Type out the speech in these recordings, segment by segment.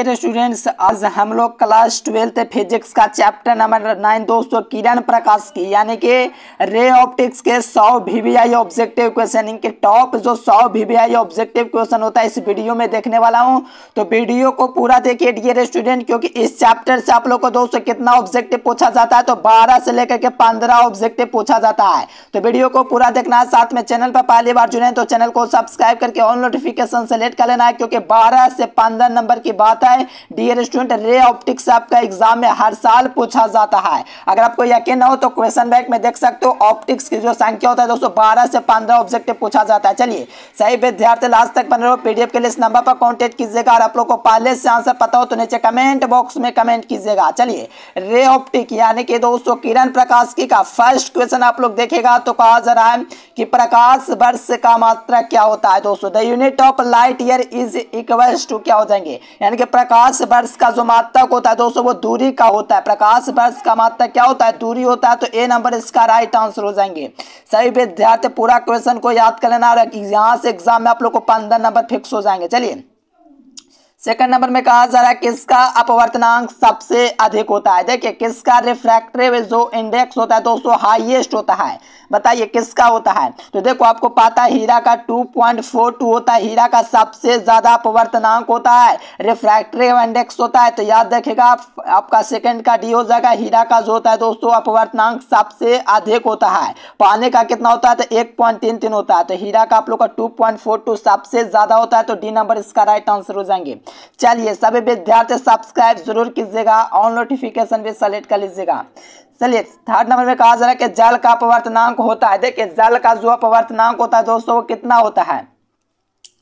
students आज हम लोग क्लास ट्वेल्थ फिजिक्स का चैप्टर नंबर नाइन दोस्तों किरण प्रकाश की यानी कि रे ऑप्टिक्स के सौ वीवीआई ऑब्जेक्टिव क्वेश्चन इनके टॉप जो सौ वीवीआई ऑब्जेक्टिव क्वेश्चन होता है इस वीडियो में देखने वाला हूं तो वीडियो को पूरा देखिए डियर स्टूडेंट क्योंकि इस चैप्टर से आप लोग को दोस्तों कितना ऑब्जेक्टिव पूछा जाता है तो बारह से लेकर के पंद्रह ऑब्जेक्टिव पूछा जाता है तो वीडियो को पूरा देखना है साथ में चैनल पर पहली बार जुड़े तो चैनल को सब्सक्राइब करके ऑन नोटिफिकेशन सेलेक्ट कर लेना है क्योंकि बारह से पंद्रह नंबर की बात जाता है डियर स्टूडेंट रे ऑप्टिक्स आपका एग्जाम में हर साल पूछा जाता है अगर आपको यकीन ना हो तो क्वेश्चन बैंक में देख सकते हो ऑप्टिक्स की जो संख्या होता है दोस्तों बारह से पंद्रह ऑब्जेक्टिव पूछा जाता है चलिए सही विद्यार्थी लास्ट तक बने रहो पीडीएफ के लिए इस नंबर पर कॉन्टेक्ट कीजिएगा और आप लोग को पहले से आंसर पता हो तो नीचे कमेंट बॉक्स में कमेंट कीजिएगा चलिए रे ऑप्टिक यानी कि दोस्तों किरण प्रकाश की का फर्स्ट क्वेश्चन आप लोग देखेगा तो कहा जा रहा है कि प्रकाश वर्ष का मात्रा क्या होता है दोस्तों the unit of light year is equal to क्या हो जाएंगे यानी कि प्रकाश वर्ष का जो मात्रक होता है दोस्तों वो दूरी का होता है प्रकाश वर्ष का मात्रक क्या होता है दूरी होता है तो ए नंबर इसका राइट आंसर हो जाएंगे सभी विद्यार्थी पूरा क्वेश्चन को याद कर लेना और यहाँ से एग्जाम में आप लोग को पंद्रह नंबर फिक्स हो जाएंगे चलिए सेकंड नंबर में कहा जा रहा है किसका अपवर्तनांक सबसे अधिक होता है देखिए किसका रिफ्रैक्टिव जो इंडेक्स होता है दोस्तों हाईएस्ट होता है बताइए किसका होता है तो देखो आपको पता है हीरा का 2.42 होता है हीरा का सबसे ज़्यादा अपवर्तनांक होता है रिफ्रैक्टिव इंडेक्स होता है तो याद रखेगा आप, आपका सेकेंड का डी हो जाएगा हीरा का जो होता है दोस्तों अपवर्तनांक सबसे अधिक होता है पाने का कितना होता है तो एक होता है तो हीरा का आप लोग का टू सबसे ज़्यादा होता है तो डी नंबर इसका राइट आंसर हो जाएंगे चलिए सभी विद्यार्थी सब्सक्राइब जरूर कीजिएगा ऑन नोटिफिकेशन भी सेलेक्ट कर लीजिएगा चलिए थर्ड नंबर में कहा जा रहा है कि जल का अपवर्तनांक होता है देखिए जल का जो अपवर्तनांक होता है दोस्तों वो कितना होता है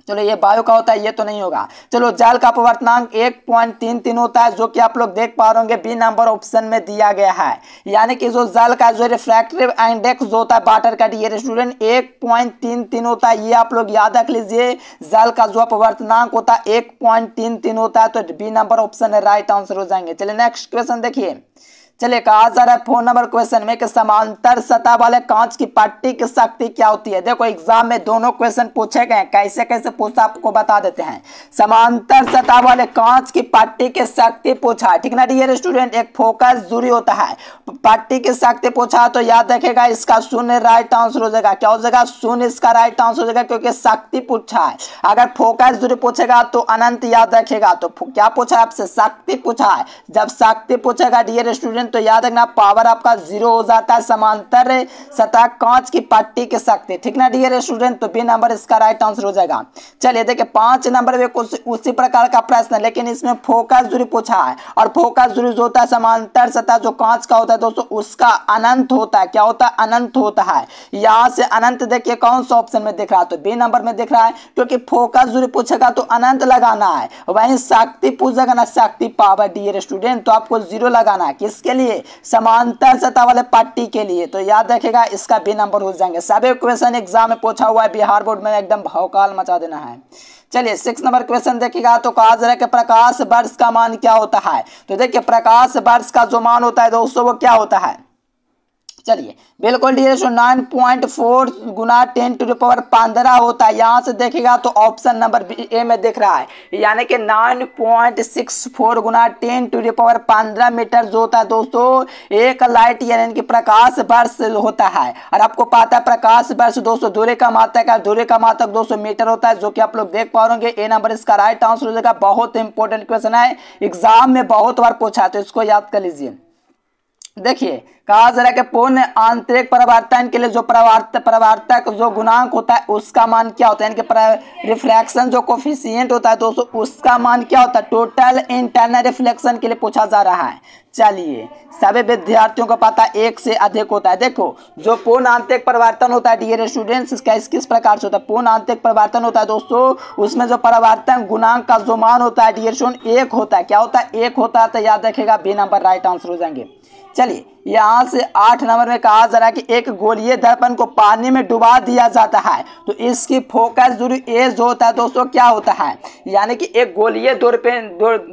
चलो ये बायो का होता है ये तो नहीं होगा चलो जाल का अपवर्तनांक एक पॉइंट तीन तीन होता है जो कि आप लोग देख पा रहे होंगे बी नंबर ऑप्शन में दिया गया है यानी कि जो जाल का जो रिफ्रैक्टिव इंडेक्स जो होता है वाटर का ये रेस्टूडेंट एक पॉइंट तीन तीन होता है ये आप लोग याद रख लीजिए जाल का जो अपवर्तनांक होता है एक पॉइंट तीन तीन होता है तो B number option right answer हो जाएंगे चलिए नेक्स्ट क्वेश्चन देखिए चलिए कहा जा रहा है फोन नंबर क्वेश्चन में कि समांतर सतह वाले कांच की पट्टी की शक्ति क्या होती है देखो एग्जाम में दोनों क्वेश्चन पूछे गए कैसे कैसे पूछा आपको बता देते हैं समांतर सतह वाले कांच की पट्टी की शक्ति पूछा ठीक ना डियर स्टूडेंट एक फोकस जरूरी होता है पट्टी की शक्ति पूछा तो याद रखेगा इसका शून्य राइट आंसर हो जाएगा क्या हो जाएगा शून्य इसका राइट आंसर हो जाएगा क्योंकि शक्ति पूछा है अगर फोकस जरूरी पूछेगा तो अनंत याद रखेगा तो क्या पूछा है आपसे शक्ति पूछा है जब शक्ति पूछेगा डियर स्टूडेंट तो याद रखना पावर आपका जीरो हो जाता है समांतर सतह कांच की पट्टी के सकते ठीक ना डियर स्टूडेंट तो बी नंबर इसका राइट आंसर हो जाएगा चलिए देखिए पांच नंबर में कुछ उसी प्रकार का प्रश्न है लेकिन इसमें फोकस दूरी पूछा है और फोकस दूरी जो होता है समांतर सतह जो कांच का होता है दोस्तों उसका अनंत होता है क्या होता है अनंत होता है यहां से अनंत देखिए कौन सा ऑप्शन में दिख रहा है तो बी नंबर में दिख रहा है क्योंकि फोकस दूरी पूछेगा तो अनंत लगाना है वहीं शक्ति पूछेगा ना शक्ति पावर डियर स्टूडेंट तो आपको जीरो लगाना है किसके लिए समांतर सतह वाले पार्टी के लिए तो याद रखेगा इसका भी नंबर हो जाएंगे सभी क्वेश्चन एग्जाम में पूछा हुआ है बिहार बोर्ड में एकदम भौकाल मचा देना है चलिए सिक्स नंबर क्वेश्चन देखिएगा तो कहा जा रहा है कि प्रकाश वर्ष का मान क्या होता है तो देखिए प्रकाश वर्ष का जो मान होता है दोस्तों वो क्या होता है चलिए बिल्कुल D so nine point four गुना टेन टू पावर पंद्रह होता है यहाँ से देखेगा तो ऑप्शन नंबर ए में देख रहा है यानी कि नाइन पॉइंट सिक्स फोर गुना टेन टू पावर पंद्रह मीटर जो होता है दोस्तों एक लाइट यानी कि प्रकाश वर्ष होता है और आपको पता है प्रकाश वर्ष दोस्तों दूरी का मातक है दूरी का मातक दोस्तों मीटर होता है जो कि आप लोग देख पा रहे ए नंबर इसका राइट आंसर हो जाएगा बहुत इंपॉर्टेंट क्वेश्चन है एग्जाम में बहुत बार पूछा है तो इसको याद कर लीजिए देखिए कहा जरा कि पूर्ण आंतरिक परिवर्तन के लिए जो परिवर्तक परावर्तक जो गुणांक होता है उसका मान क्या होता है यानी कि रिफ्लेक्शन जो कोफिशियंट होता है दोस्तों उसका मान क्या होता है टोटल इंटरनल रिफ्लेक्शन के लिए पूछा जा रहा है चलिए सभी विद्यार्थियों को पता एक से अधिक होता है देखो जो पूर्ण आंतरिक परिवर्तन होता है डियर स्टूडेंट्स इसका इस किस प्रकार से होता है पूर्ण आंतरिक परिवर्तन होता है दोस्तों उसमें जो परिवर्तन गुणांक का जो मान होता है डियर स्टूडेंट एक होता है क्या होता है एक होता है तो याद रखेगा बी नंबर राइट आंसर हो जाएंगे 家里。यहाँ से आठ नंबर में कहा जा रहा है कि एक गोलीय दर्पण को पानी में डुबा दिया जाता है तो इसकी फोकस दूरी ए जो होता है दोस्तों क्या होता है यानी कि एक गोलीय दर्पण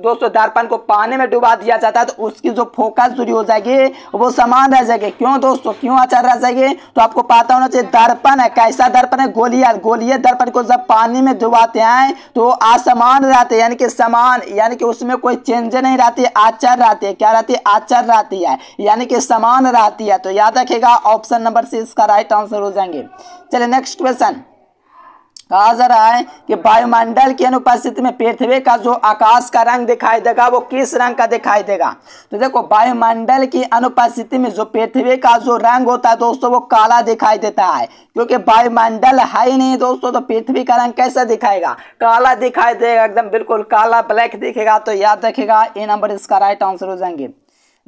दोस्तों दर्पण को पानी में डुबा दिया जाता है तो उसकी जो फोकस दूरी हो जाएगी वो समान रह जाएगी क्यों दोस्तों क्यों अचर अच्छा रह जाएगी तो आपको पता होना चाहिए दर्पण है कैसा दर्पण है गोलिया गोलीय दर्पण को जब पानी में डुबाते हैं तो असमान रहते हैं यानी कि समान यानी कि उसमें कोई चेंज नहीं रहती आचर रहती है क्या रहती है आचर रहती है यानी कि के समान रहती है तो याद रखेगा ऑप्शन नंबर सी इसका राइट आंसर हो जाएंगे चलिए नेक्स्ट क्वेश्चन कहा जा रहा है कि वायुमंडल की अनुपस्थिति में पृथ्वी का जो आकाश का रंग दिखाई देगा वो किस रंग का दिखाई देगा तो देखो वायुमंडल की अनुपस्थिति में जो पृथ्वी का जो रंग होता है दोस्तों वो काला दिखाई देता है क्योंकि वायुमंडल है ही नहीं दोस्तों तो पृथ्वी का रंग कैसे दिखाएगा काला दिखाई देगा एकदम बिल्कुल काला ब्लैक दिखेगा तो याद रखेगा ए नंबर इसका राइट आंसर हो जाएंगे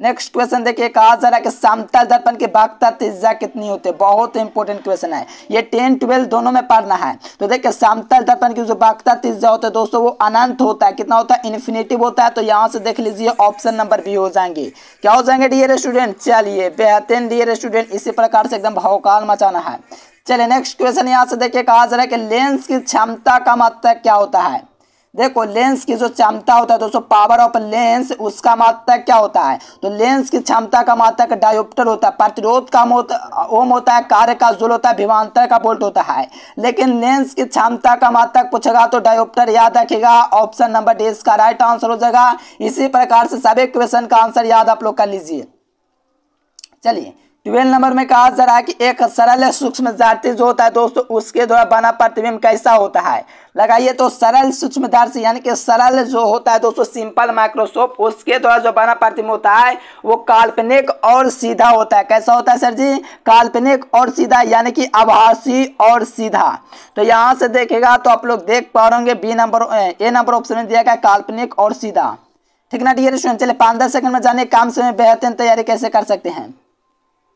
नेक्स्ट क्वेश्चन देखिए कहा जा रहा है कि समतल दर्पण की बागता तिज्जा कितनी होती है बहुत इंपॉर्टेंट क्वेश्चन है ये टेन ट्वेल्व दोनों में पढ़ना है तो देखिए समतल दर्पण की जो बागता तिज्जा होता है दोस्तों वो अनंत होता है कितना होता है इन्फिनेटिव होता है तो यहाँ से देख लीजिए ऑप्शन नंबर बी हो जाएंगे क्या हो जाएंगे डियर स्टूडेंट चलिए बेहतरीन डियर स्टूडेंट इसी प्रकार से एकदम भवकाल मचाना है चलिए नेक्स्ट क्वेश्चन यहाँ से देखिए कहा जा रहा है कि लेंस की क्षमता का मतलब क्या होता है देखो लेंस की जो क्षमता होता है दोस्तों पावर ऑफ लेंस उसका मात्रक क्या होता है तो लेंस की क्षमता का मात्रक डायोप्टर होता है प्रतिरोध का ओम होता है कार्य का जुल होता है विमांतर का बोल्ट होता है लेकिन लेंस की क्षमता का मात्रक पूछेगा तो डायोप्टर याद रखेगा ऑप्शन नंबर डी इसका राइट आंसर हो जाएगा इसी प्रकार से सभी क्वेश्चन का आंसर याद आप लोग कर लीजिए चलिए ट्वेल्व नंबर में कहा जा रहा है कि एक सरल सूक्ष्म जाति जो होता है दोस्तों उसके द्वारा बना प्रतिबिंब कैसा होता है लगाइए तो सरल सूक्ष्मदर्शी यानी कि सरल जो होता है दोस्तों सिंपल माइक्रोस्कोप उसके द्वारा जो बना प्रतिम होता है वो काल्पनिक और सीधा होता है कैसा होता है सर जी काल्पनिक और सीधा यानी कि आभासी और सीधा तो यहाँ से देखेगा तो आप लोग देख पा रहे B number A number option में दिया गया काल्पनिक और सीधा ठीक ना डियर स्टूडेंट चलिए पाँच दस सेकंड में जाने काम से बेहतरीन तैयारी कैसे कर सकते हैं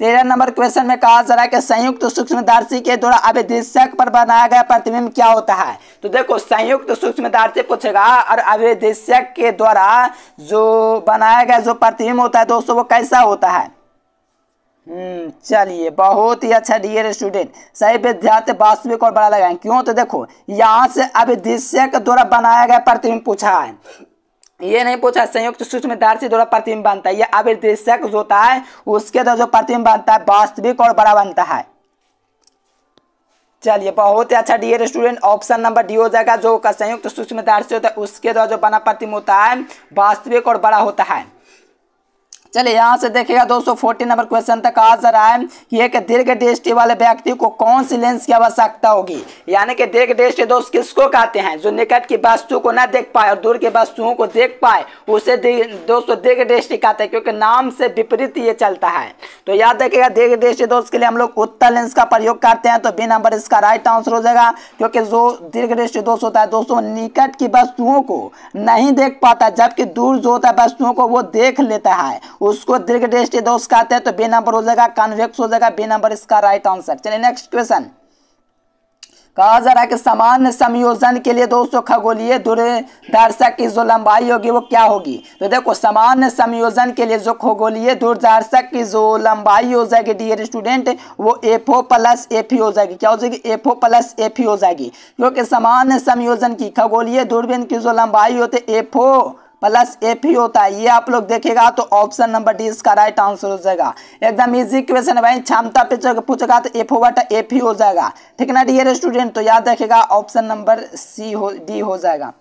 तेरह नंबर क्वेश्चन में कहा जा रहा है कि संयुक्त तो सूक्ष्मदर्शी के द्वारा अभिदेशक पर बनाया गया प्रतिबिंब क्या होता है तो देखो संयुक्त सूक्ष्मदर्शी पूछेगा और अभिदेशक के द्वारा जो बनाया गया जो प्रतिबिंब होता है दोस्तों वो कैसा होता है हम्म, चलिए बहुत ही अच्छा डियर स्टूडेंट सही विद्यार्थी वास्तविक और बड़ा लगाए क्यों तो देखो यहाँ से अभिदेशक द्वारा बनाया गया प्रतिबिंब पूछा है ये नहीं पूछा संयुक्त सूक्ष्म दर्शी द्वारा प्रतिबिंब बनता है यह अविदृश्यक जो होता है उसके द्वारा जो प्रतिबिंब बनता है वास्तविक और बड़ा बनता है चलिए बहुत ही अच्छा dear student option number D हो जाएगा जो का संयुक्त सूक्ष्म दर्शी होता है उसके द्वारा जो बना प्रतिम होता है वास्तविक और बड़ा होता है चलिए यहाँ से देखिएगा दोस्तों फोर्टी नंबर क्वेश्चन तक आ जरा है कि एक दीर्घ दृष्टि वाले व्यक्ति को कौन सी लेंस की आवश्यकता होगी यानी कि दीर्घ दृष्टि दोस्त किसको कहते हैं जो निकट की वस्तु को ना देख पाए और दूर की वस्तुओं को देख पाए उसे दोस्तों दीर्घ दृष्टि कहते हैं क्योंकि नाम से विपरीत ये चलता है तो याद देखेगा दीर्घ दृष्टि दोस्त के लिए हम लोग उत्तर लेंस का प्रयोग करते हैं तो बी नंबर इसका राइट आंसर हो जाएगा क्योंकि जो दीर्घ दृष्टि दोस्त होता है दोस्तों निकट की वस्तुओं को नहीं देख पाता जबकि दूर जो होता है वस्तुओं को वो देख लेता है उसको दीर्घ टेस्ट ये दोष कहते हैं तो बी नंबर हो जाएगा कन्वेक्स हो जाएगा बी नंबर इसका राइट आंसर चलिए नेक्स्ट क्वेश्चन कहा जा रहा है कि सामान्य संयोजन के लिए दोस्तों खगोलीय दूरदर्शक की जो लंबाई होगी वो क्या होगी तो देखो सामान्य संयोजन के लिए जो खगोलीय दूरदर्शक की जो लंबाई हो जाएगी डियर स्टूडेंट वो एफ ओ प्लस एफ हो जाएगी क्या हो जाएगी एफ ओ प्लस एफ हो जाएगी क्योंकि सामान्य संयोजन की खगोलीय दूरबीन की जो लंबाई होती है एफ ओ प्लस एफ ही होता है ये आप लोग देखेगा तो ऑप्शन नंबर डी इसका राइट आंसर हो जाएगा एकदम इजी क्वेश्चन है भाई क्षमता पे पूछेगा तो एफ ओवर एफ ही हो जाएगा ठीक ना डियर स्टूडेंट तो याद रखेगा ऑप्शन नंबर सी हो डी हो जाएगा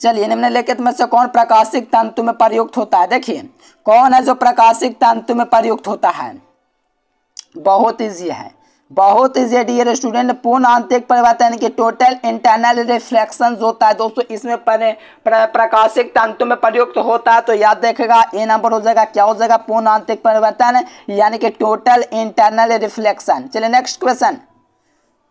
चलिए लेखित में से कौन प्रकाशिक तंतु में प्रयुक्त होता है देखिए कौन है जो प्रकाशिक तंतु में प्रयुक्त होता है बहुत ईजी है बहुत ही डियर स्टूडेंट e पूर्ण आंतरिक परिवर्तन के टोटल इंटरनल रिफ्लेक्शन होता है दोस्तों इसमें प्रकाशिक तंतु में प्रयुक्त होता है तो याद देखेगा ए नंबर हो जाएगा क्या हो जाएगा पूर्ण आंतरिक परिवर्तन यानी कि टोटल इंटरनल रिफ्लेक्शन चलिए नेक्स्ट क्वेश्चन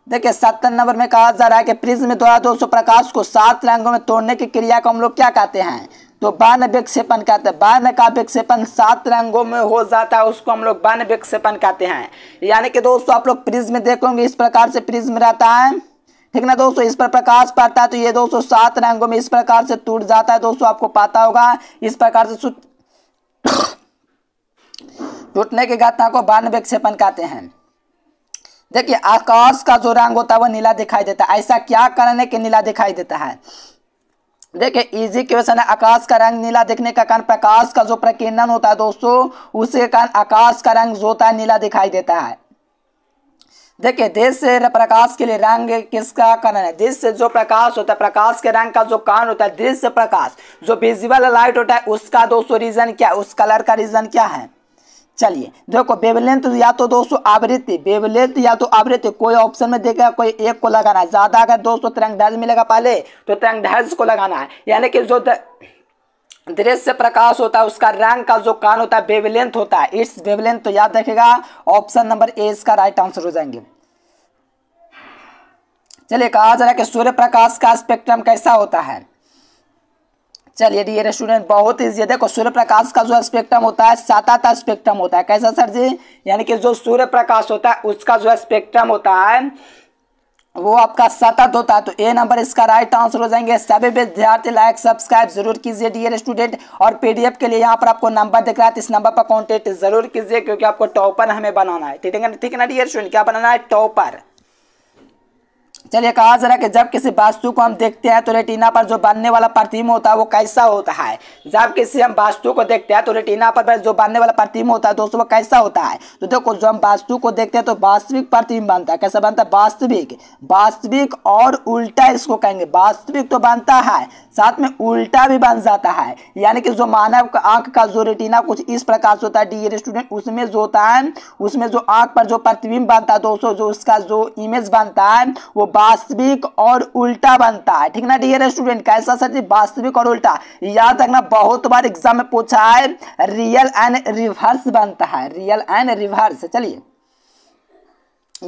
देखिए सत्तर नंबर में कहा जा रहा है कि प्रिज्म द्वारा दोस्तों प्रकाश को सात रंगों में तोड़ने की क्रिया को हम लोग क्या कहते हैं तो विक्षेपण कहते हैं बान का विक्षेपण सात रंगों में हो जाता है उसको हम लोग बान विक्षेपण कहते हैं यानी कि दोस्तों आप लोग प्रिज्म देखोगे इस प्रकार से प्रिज्म रहता है ठीक ना दोस्तों इस पर प्रकाश पड़ता है तो ये दोस्तों सात रंगों में इस प्रकार से टूट जाता है दोस्तों आपको पता होगा इस प्रकार से टूटने की घटना को बान विक्षेपण कहते हैं देखिए आकाश का जो रंग होता है वो नीला दिखाई देता है ऐसा क्या कारण है कि नीला दिखाई देता है देखिए इजी क्वेश्चन है आकाश का रंग नीला दिखने का कारण प्रकाश का जो प्रकीर्णन होता है दोस्तों उसके कारण आकाश का रंग जो होता है नीला दिखाई देता है देखिए देश से प्रकाश के लिए रंग किसका कारण है दृश्य से जो प्रकाश होता है प्रकाश के रंग का जो कारण होता है दृश्य प्रकाश जो विजिबल लाइट होता है उसका दोस्तों रीजन क्या है उस कलर का रीजन क्या है चलिए देखो वेवलेंथ या तो दोस्तों आवृत्ति वेवलेंथ या तो आवृत्ति कोई ऑप्शन में देखेगा कोई एक को लगाना है ज़्यादा अगर दोस्तों तरंगधर्ज मिलेगा पहले तो तरंगधर्ज को लगाना है यानी कि जो दृश्य प्रकाश होता है उसका रंग का जो कान होता है वेवलेंथ होता है इट्स वेवलेंथ तो याद रखेगा ऑप्शन नंबर ए इसका राइट आंसर हो जाएंगे चलिए कहा जा रहा है कि सूर्य प्रकाश का स्पेक्ट्रम कैसा होता है चलिए डियर स्टूडेंट बहुत ईजी है देखो सूर्य प्रकाश का जो स्पेक्ट्रम होता है साताता स्पेक्ट्रम होता है कैसा सर जी यानी कि जो सूर्य प्रकाश होता है उसका जो स्पेक्ट्रम होता है वो आपका सतत होता है तो ए नंबर इसका राइट आंसर हो जाएंगे सभी विद्यार्थी लाइक सब्सक्राइब जरूर कीजिए डियर स्टूडेंट और पीडीएफ के लिए यहाँ पर आपको नंबर दिख रहा है तो इस नंबर पर कांटेक्ट जरूर कीजिए क्योंकि आपको टॉपर हमें बनाना है ठीक है ठीक है ना डियर स्टूडेंट क्या बनाना है टॉपर चलिए कहा जरा कि जब किसी वास्तु को हम देखते हैं तो रेटिना पर जो बनने वाला प्रतिम होता है वो कैसा होता है जब किसी हम वास्तु को देखते हैं तो रेटिना पर जो बनने वाला प्रतिम होता है दोस्तों वो कैसा होता है तो देखो जो हम वास्तु को देखते हैं तो वास्तविक प्रतिम बनता है कैसा बनता है वास्तविक वास्तविक और उल्टा इसको कहेंगे वास्तविक तो बनता है साथ में उल्टा भी बन जाता है यानी कि जो मानव का आंख का जो रेटिना कुछ इस प्रकार से होता है डी स्टूडेंट उसमें जो होता है उसमें जो आंख पर जो प्रतिबिंब बनता है दोस्तों जो उसका जो इमेज बनता है वो वास्तविक और उल्टा बनता है ठीक ना डियर स्टूडेंट कैसा सर जी वास्तविक और उल्टा याद रखना बहुत बार एग्जाम में पूछा है रियल एंड रिवर्स बनता है रियल एंड रिवर्स चलिए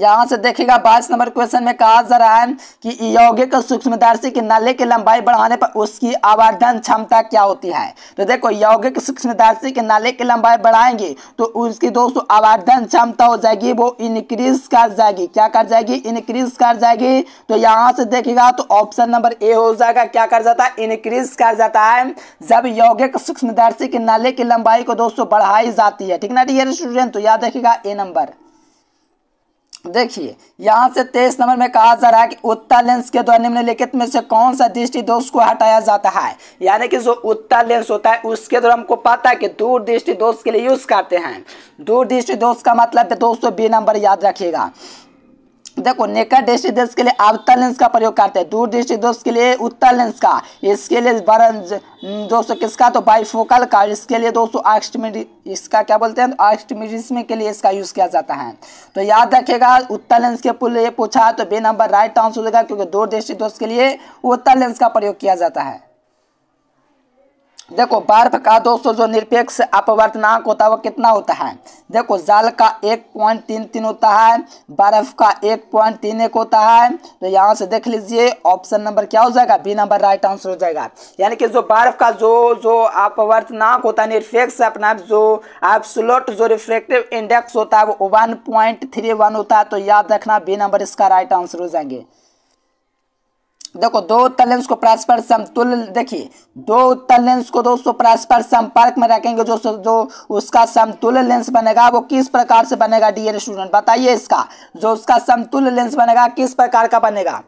यहाँ से देखिएगा बाईस नंबर क्वेश्चन में कहा जा रहा है कि यौगिक सूक्ष्मदर्शी के नले की लंबाई बढ़ाने पर उसकी आवर्धन क्षमता क्या होती है तो देखो यौगिक सूक्ष्मदर्शी के नले की लंबाई बढ़ाएंगे तो उसकी दोस्तों आवर्धन क्षमता हो जाएगी वो इनक्रीज कर जाएगी क्या कर जाएगी इनक्रीज कर जाएगी तो यहाँ से देखेगा तो ऑप्शन नंबर ए हो जाएगा क्या कर जाता है इनक्रीज कर जाता है जब यौगिक सूक्ष्मदर्शी के नले की लंबाई को दोस्तों बढ़ाई जाती है ठीक ना डी स्टूडेंट तो याद रखेगा ए नंबर देखिए यहाँ से तेईस नंबर में कहा जा रहा है कि उत्तर लेंस के द्वारा निम्नलिखित में से कौन सा दृष्टि दोष को हटाया जाता है यानी कि जो उत्तर लेंस होता है उसके द्वारा हमको पता है कि दूर दृष्टि दोष के लिए यूज करते हैं दूर दृष्टि दोष का मतलब दोस्तों बी नंबर याद रखिएगा देखो नेकट दृष्टि दोष के लिए अवतल लेंस का प्रयोग करते हैं दूर दृष्टि दोष के लिए उत्तर लेंस का इसके लिए बरन दोस्तों किसका तो बाईफोकल का इसके लिए दोस्तों इसका क्या बोलते हैं के लिए इसका यूज़ किया जाता है तो याद रखेगा उत्तर लेंस के ये पूछा तो बे नंबर राइट आंसर होगा क्योंकि दूर दृष्टि दोष के लिए उत्तर लेंस का प्रयोग किया जाता है देखो बर्फ का दोस्तों जो निरपेक्ष अपवर्तनांक होता है वो कितना होता है देखो जल का एक पॉइंट तीन तीन होता है बर्फ का एक पॉइंट तीन एक होता है तो यहाँ से देख लीजिए ऑप्शन नंबर क्या हो जाएगा बी नंबर राइट आंसर हो जाएगा यानी कि जो बर्फ का जो जो अपवर्तनांक होता है निरपेक्ष अपना जो स्लोट जो रिफ्लेक्टिव इंडेक्स होता है वो वन पॉइंट थ्री वन होता है तो याद रखना बी नंबर इसका राइट आंसर हो जाएंगे देखो दो उत्तर लेंस को परस्पर समतुल देखिए दो उत्तर लेंस को दोस्तों परस्पर संपर्क में रखेंगे जो जो उसका समतुल लेंस बनेगा वो किस प्रकार से बनेगा डियर स्टूडेंट बताइए इसका जो उसका समतुल लेंस बनेगा किस प्रकार का बनेगा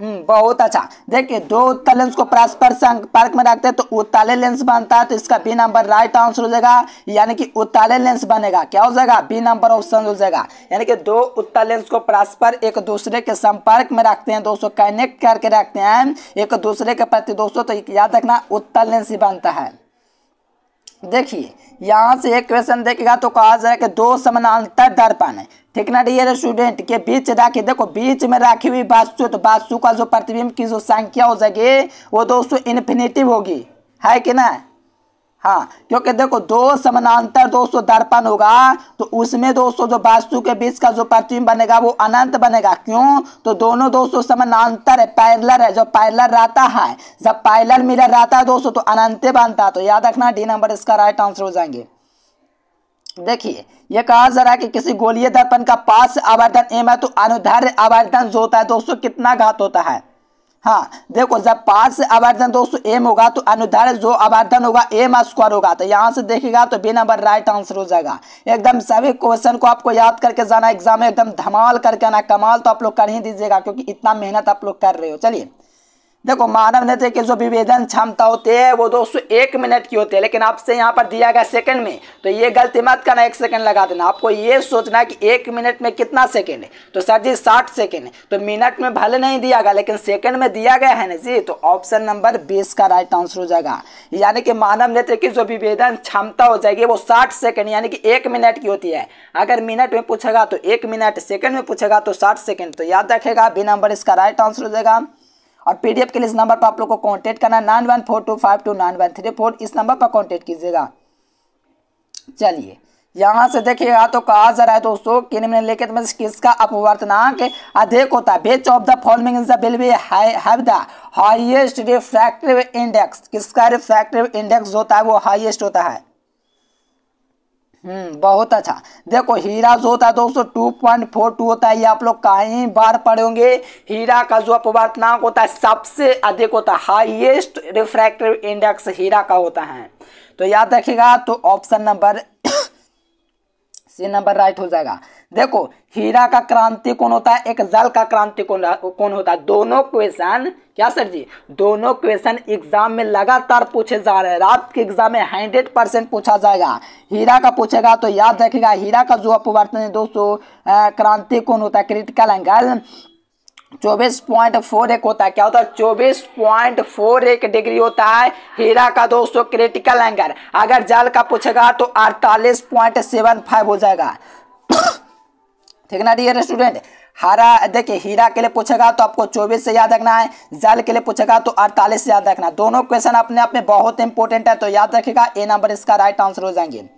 हम्म, बहुत अच्छा देखिए दो उत्तर लेंस को परस्पर संपर्क में रखते हैं तो उत्ताले लेंस बनता है तो इसका बी नंबर राइट आंसर हो जाएगा यानी कि उत्ताले लेंस बनेगा क्या हो जाएगा बी नंबर ऑप्शन हो जाएगा यानी कि दो उत्तर लेंस को परस्पर एक दूसरे के संपर्क में रखते हैं दोस्तों कनेक्ट करके रखते हैं एक दूसरे के प्रति दोस्तों तो याद रखना उत्तर लेंस ही बनता है देखिए यहाँ से एक क्वेश्चन देखेगा तो कहा जाए कि दो समानांतर दर्पण ठीक ना डियर स्टूडेंट के बीच रखे देखो बीच में रखी हुई बासु तो बासु का जो प्रतिबिंब की जो संख्या हो जाएगी वो दोस्तों इन्फिनेटिव होगी है कि ना हाँ क्योंकि देखो दो समानांतर दोस्तों दर्पण होगा तो उसमें दोस्तों जो वास्तु के बीच का जो प्रतिबिंब बनेगा वो अनंत बनेगा क्यों तो दोनों दोस्तों समानांतर है पैरलर है जो पैरलर रहता है जब पैरलर मिलर रहता है दोस्तों तो अनंत बनता है तो याद रखना डी नंबर इसका राइट आंसर हो जाएंगे देखिए यह कहा जा है कि किसी गोलीय दर्पण का पास आवर्धन एम है तो अनुधार्य आवर्धन जो होता है दोस्तों कितना घात होता है हाँ देखो जब पास आवर्धन दोस्तों एम होगा तो अनुधार जो आवर्धन होगा एम स्क्वायर होगा तो यहाँ से देखेगा तो बी नंबर राइट आंसर हो जाएगा एकदम सभी क्वेश्चन को आपको याद करके जाना एग्जाम में एकदम धमाल करके आना कमाल तो आप लोग कर ही दीजिएगा क्योंकि इतना मेहनत आप लोग कर रहे हो चलिए देखो मानव नेत्र तो के जो विभेदन क्षमता होती है वो दोस्तों एक मिनट की होती है लेकिन आपसे यहाँ पर दिया गया सेकंड में तो ये गलती मत करना एक सेकंड लगा देना आपको ये सोचना है कि एक मिनट में कितना सेकंड है तो सर जी साठ सेकंड है तो मिनट में भले नहीं दिया गया लेकिन सेकंड में दिया गया है ना जी तो ऑप्शन नंबर बीस का राइट आंसर हो जाएगा यानी कि मानव नेत्र की जो विभेदन क्षमता हो जाएगी वो साठ सेकेंड यानी कि एक मिनट की होती है अगर मिनट में पूछेगा तो एक मिनट सेकेंड में पूछेगा तो साठ सेकेंड तो याद रखेगा बी नंबर इसका राइट आंसर हो जाएगा और पीडीएफ के लिए इस नंबर पर आप लोग को कॉन्टेक्ट करना nine one four two five two nine one three four इस नंबर पर कॉन्टेक्ट कीजिएगा चलिए यहाँ से देखिएगा तो कहा जा रहा है दोस्तों क्रिमिनल लेखित में किसका अपवर्तनांक अधिक होता है which of the following is the will be have the highest refractive index किसका रिफ्रैक्टिव इंडेक्स होता है वो हाईएस्ट होता है हम्म बहुत अच्छा देखो हीरा जो होता है दोस्तों टू पॉइंट फोर टू होता है ये आप लोग कहीं बार पढ़े होंगे हीरा का जो अपवर्तनांक होता है सबसे अधिक होता है हाईएस्ट रिफ्रैक्टिव इंडेक्स हीरा का होता है तो याद रखिएगा तो option number C number right हो जाएगा देखो हीरा का क्रांति कौन होता है एक जल का क्रांति कौन कौन होता है दोनों क्वेश्चन क्या सर जी दोनों क्वेश्चन एग्जाम में लगातार पूछे जा रहे हैं रात के एग्जाम में हंड्रेड परसेंट पूछा जाएगा हीरा का पूछेगा तो याद रखेगा हीरा का जो अपवर्तन है दोस्तों क्रांति कौन होता है क्रिटिकल एंगल चौबीस पॉइंट फोर एक होता है क्या होता है चौबीस पॉइंट फोर एक डिग्री होता है हीरा का दोस्तों क्रिटिकल एंगल अगर जाल का पूछेगा तो अड़तालीस पॉइंट सेवन फाइव हो जाएगा ठीक ना डियर स्टूडेंट हरा देखिए हीरा के लिए पूछेगा तो आपको 24 से याद रखना है जल के लिए पूछेगा तो 48 से याद रखना दोनों क्वेश्चन अपने आप में बहुत इंपॉर्टेंट है तो याद रखिएगा ए नंबर इसका राइट आंसर हो जाएंगे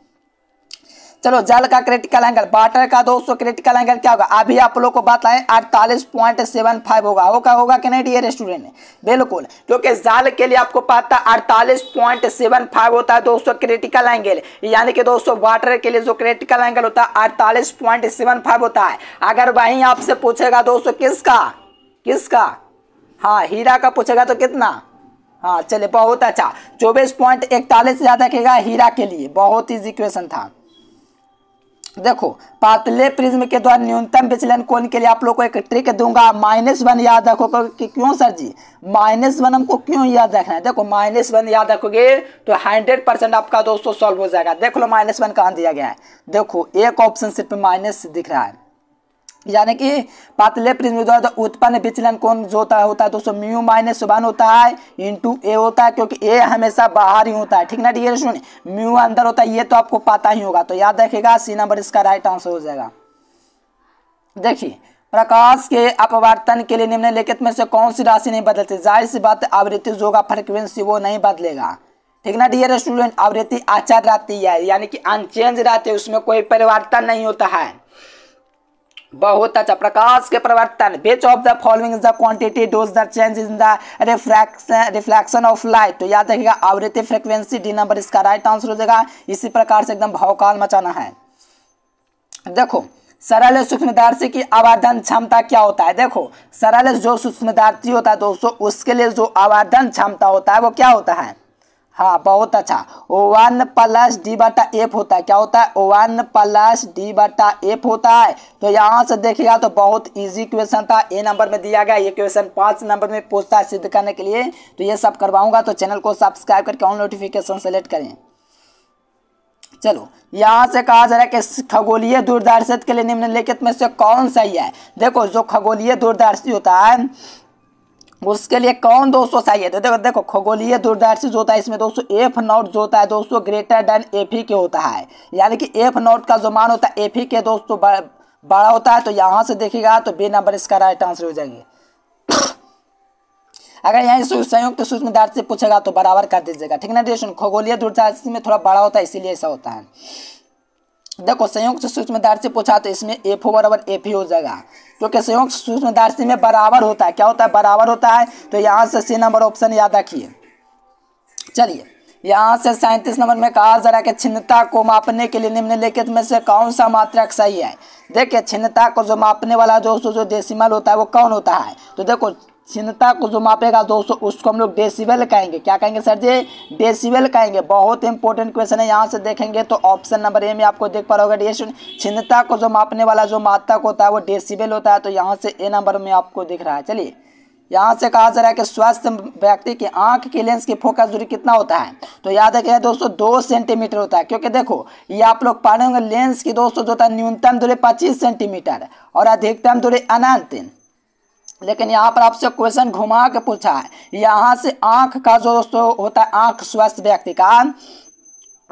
चलो जल का क्रिटिकल एंगल वाटर का दोस्तों क्रिटिकल एंगल क्या होगा अभी आप लोग को बताएं अड़तालीस पॉइंट सेवन फाइव होगा होगा होगा कि नहीं डी रेस्टोरेंट बिल्कुल क्योंकि जाल के लिए आपको पता अड़तालीस पॉइंट सेवन फाइव होता है दोस्तों क्रिटिकल एंगल यानी कि दोस्तों वाटर के लिए जो क्रिटिकल एंगल होता है अड़तालीस पॉइंट सेवन फाइव होता है अगर वहीं आपसे पूछेगा दोस्तों किसका किसका हाँ हीरा का पूछेगा तो कितना हाँ चलिए बहुत अच्छा चौबीस पॉइंट इकतालीस याद रखेगा हीरा के लिए बहुत इजी क्वेश्चन था देखो पातले प्रिज्म के द्वारा न्यूनतम विचलन कोण के लिए आप लोग को एक ट्रिक दूंगा माइनस वन याद रखो कि क्यों सर जी माइनस वन हमको क्यों याद रखना है देखो माइनस वन याद रखोगे तो हंड्रेड परसेंट आपका दोस्तों सॉल्व हो जाएगा देख लो माइनस वन कहाँ दिया गया है देखो एक ऑप्शन सिर्फ माइनस दिख रहा है यानी कि पातले प्रिज्म द्वारा तो उत्पन्न विचलन कौन जो होता होता है दोस्तों म्यू माइनस वन होता है इंटू ए होता है क्योंकि ए हमेशा बाहर ही होता है ठीक ना डियर स्टूडेंट म्यू अंदर होता है ये तो आपको पता ही होगा तो याद रखेगा सी नंबर इसका राइट आंसर हो जाएगा देखिए प्रकाश के अपवर्तन के लिए निम्नलिखित में से कौन सी राशि नहीं बदलती जाहिर सी बात आवृत्ति जो होगा फ्रिक्वेंसी वो नहीं बदलेगा ठीक ना डियर स्टूडेंट आवृत्ति आचार रहती है यानी कि अनचेंज रहती है उसमें कोई परिवर्तन नहीं होता है बहुत अच्छा प्रकाश के परिवर्तन which of the following is the quantity does the change in the refraction reflection of light तो याद रखिएगा आवृत्ति फ्रीक्वेंसी डी नंबर इसका राइट आंसर हो जाएगा इसी प्रकार से एकदम भावकाल मचाना है देखो सरल सूक्ष्मदर्शी की आवर्धन क्षमता क्या होता है देखो सरल जो सूक्ष्मदर्शी होता है दोस्तों उसके लिए जो आवर्धन क्षमता होता है वो क्या होता है हाँ बहुत अच्छा ओ वन प्लस डी बटा एफ होता है क्या होता है ओ वन प्लस डी बटा एफ होता है तो यहाँ से देखिएगा तो बहुत इजी क्वेश्चन था ए नंबर में दिया गया ये क्वेश्चन पांच नंबर में पूछता है सिद्ध करने के लिए तो ये सब करवाऊंगा तो चैनल को सब्सक्राइब करके ऑन नोटिफिकेशन सेलेक्ट करें चलो यहाँ से कहा जा रहा है कि खगोलीय दूरदर्शित के लिए निम्नलिखित में से कौन सही है देखो जो खगोलीय दूरदर्शी होता है उसके लिए कौन दोस्तों चाहिए है देखो देखो खगोलीय दूरदर्शी जो होता है इसमें दोस्तों एफ नोट जो होता है दोस्तों ग्रेटर देन एफ के होता है यानी कि एफ नोट का जो मान होता है एफ के e दोस्तों बड़ा होता है तो यहाँ से देखिएगा तो बी नंबर इसका राइट आंसर हो जाएंगे अगर यहाँ संयुक्त तो से पूछेगा तो बराबर कर दीजिएगा ठीक है ना डिस्टूडेंट खगोलीय दूरदर्शी में थोड़ा बड़ा होता है इसीलिए ऐसा होता है देखो संयुक्त सूक्ष्म से पूछा तो इसमें एफ ओ बराबर एफ ही हो जाएगा क्योंकि संयुक्त सूक्ष्म से में बराबर होता है क्या होता है बराबर होता है तो यहाँ से सी नंबर ऑप्शन याद रखिए चलिए यहाँ से सैंतीस नंबर में कहा जा रहा है कि छिन्नता को मापने के लिए निम्नलिखित में से कौन सा मात्रक सही है देखिए छिन्नता को जो मापने वाला जो जो डेसिमल होता है वो कौन होता है तो देखो छिन्नता को जो मापेगा दोस्तों उसको हम लोग डेसिबल कहेंगे क्या कहेंगे सर जी डेसिबल कहेंगे बहुत इंपॉर्टेंट क्वेश्चन है यहाँ से देखेंगे तो ऑप्शन नंबर ए में आपको देख पा रहा होगा छिन्नता को जो मापने वाला जो मात्रक होता है वो डेसिबल होता है तो यहाँ से ए नंबर में आपको दिख रहा है चलिए यहाँ से कहा जा रहा है कि स्वस्थ व्यक्ति की आंख की लेंस की फोकस दूरी कितना होता है तो याद रखिए दोस्तों दो सेंटीमीटर होता है क्योंकि देखो ये आप लोग पढ़े होंगे लेंस की दोस्तों जो होता है न्यूनतम दूरी पच्चीस सेंटीमीटर और अधिकतम दूरी अनंत लेकिन यहाँ पर आपसे क्वेश्चन घुमा के पूछा है यहाँ से आंख का जो दोस्तों होता है आंख स्वस्थ व्यक्ति का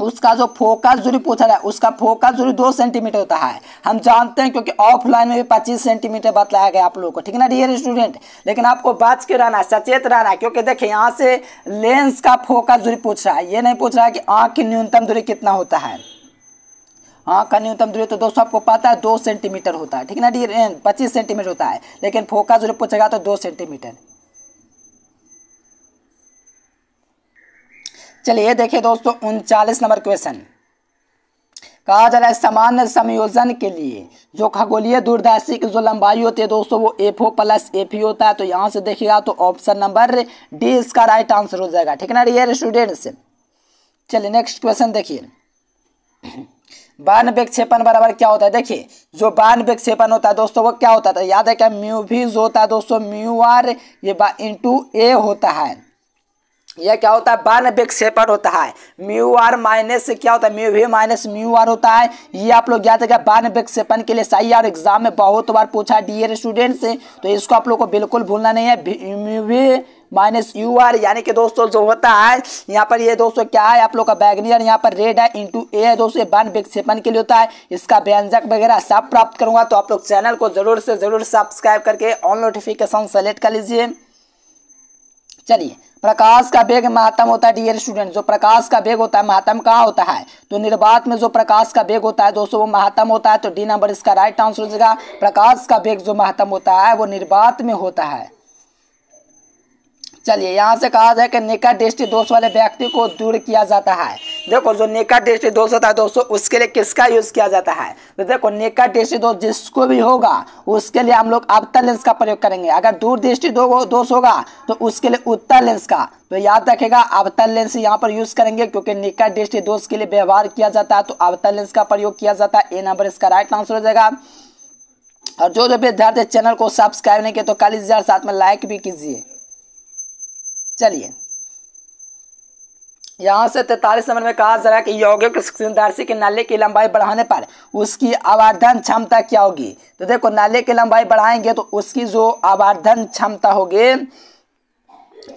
उसका जो फोकस दूरी पूछा है उसका फोकस दूरी दो सेंटीमीटर होता है हम जानते हैं क्योंकि ऑफलाइन में भी पच्चीस सेंटीमीटर बतलाया गया आप लोगों को ठीक ना डियर स्टूडेंट लेकिन आपको बच के रहना है सचेत रहना है क्योंकि देखिए यहाँ से लेंस का फोकस दूरी पूछ रहा है ये नहीं पूछ रहा है कि आँख की न्यूनतम दूरी कितना होता है हाँ का न्यूनतम दूरी तो दोस्तों आपको पता है दो सेंटीमीटर होता है ठीक ना डी पच्चीस सेंटीमीटर होता है लेकिन फोकस जो पूछेगा तो दो सेंटीमीटर चलिए देखिए दोस्तों उनचालीस नंबर क्वेश्चन कहा जा रहा है सामान्य संयोजन के लिए जो खगोलीय दूरदर्शी की जो लंबाई होती है दोस्तों वो एफ ओ प्लस एफ ही होता है तो यहाँ से देखिएगा तो ऑप्शन नंबर डी इसका राइट आंसर हो जाएगा ठीक है ना डी स्टूडेंट्स चलिए नेक्स्ट क्वेश्चन देखिए बानवे छेपन बराबर क्या होता है देखिए जो बानवे छेपन होता है दोस्तों वो क्या होता था याद है क्या म्यू भी जो होता है दोस्तों म्यू आर ये बा इंटू ए होता है यह क्या होता है बान विक्षेपण होता है म्यू आर माइनस क्या होता है म्यू भी माइनस म्यू आर होता है ये आप लोग याद रखिएगा बान विक्षेपण के लिए सही और एग्जाम में बहुत बार पूछा डी एर स्टूडेंट से तो इसको आप लोग को बिल्कुल भूलना नहीं है म्यू भी, भी माइनस यू आर यानी कि दोस्तों जो होता है यहाँ पर ये दोस्तों क्या है आप लोग का बैगनियर यहाँ पर रेड है इंटू ए है दोस्तों वन विक्षेपण के लिए होता है इसका व्यंजक वगैरह सब प्राप्त करूंगा तो आप लोग चैनल को जरूर से जरूर सब्सक्राइब करके ऑन नोटिफिकेशन सेलेक्ट कर लीजिए चलिए प्रकाश का वेग महात्म होता है डियर स्टूडेंट जो प्रकाश का वेग होता है महात्म कहाँ होता है तो निर्बात में जो प्रकाश का वेग होता है दोस्तों वो महात्म होता है तो डी नंबर इसका राइट आंसर हो जाएगा प्रकाश का वेग जो महात्म होता है वो निर्बात में होता है चलिए यहाँ से कहा जाए कि निकट दृष्टि दोष वाले व्यक्ति को दूर किया जाता है देखो जो निकट दृष्टि दोष होता है दोस्तों उसके लिए किसका यूज़ किया जाता है तो देखो निकट दृष्टि दोष जिसको भी होगा उसके लिए हम लोग अवतल लेंस का प्रयोग करेंगे अगर दूर दृष्टि दो, दोष होगा तो उसके लिए उत्तर लेंस का तो याद रखेगा अवतल लेंस यहाँ पर यूज़ करेंगे क्योंकि निकट दृष्टि दोष के लिए व्यवहार किया जाता है तो अवतल लेंस का प्रयोग किया जाता है ए नंबर इसका राइट आंसर हो जाएगा और जो जो विद्यार्थी चैनल को सब्सक्राइब नहीं किया तो कल इस साथ में लाइक भी कीजिए चलिए यहाँ से तैतालीस नंबर में कहा है कि यौगिक दर्शी के नाले की लंबाई बढ़ाने पर उसकी आवर्धन क्षमता क्या होगी तो देखो नाले की लंबाई बढ़ाएंगे तो उसकी जो आवर्धन क्षमता होगी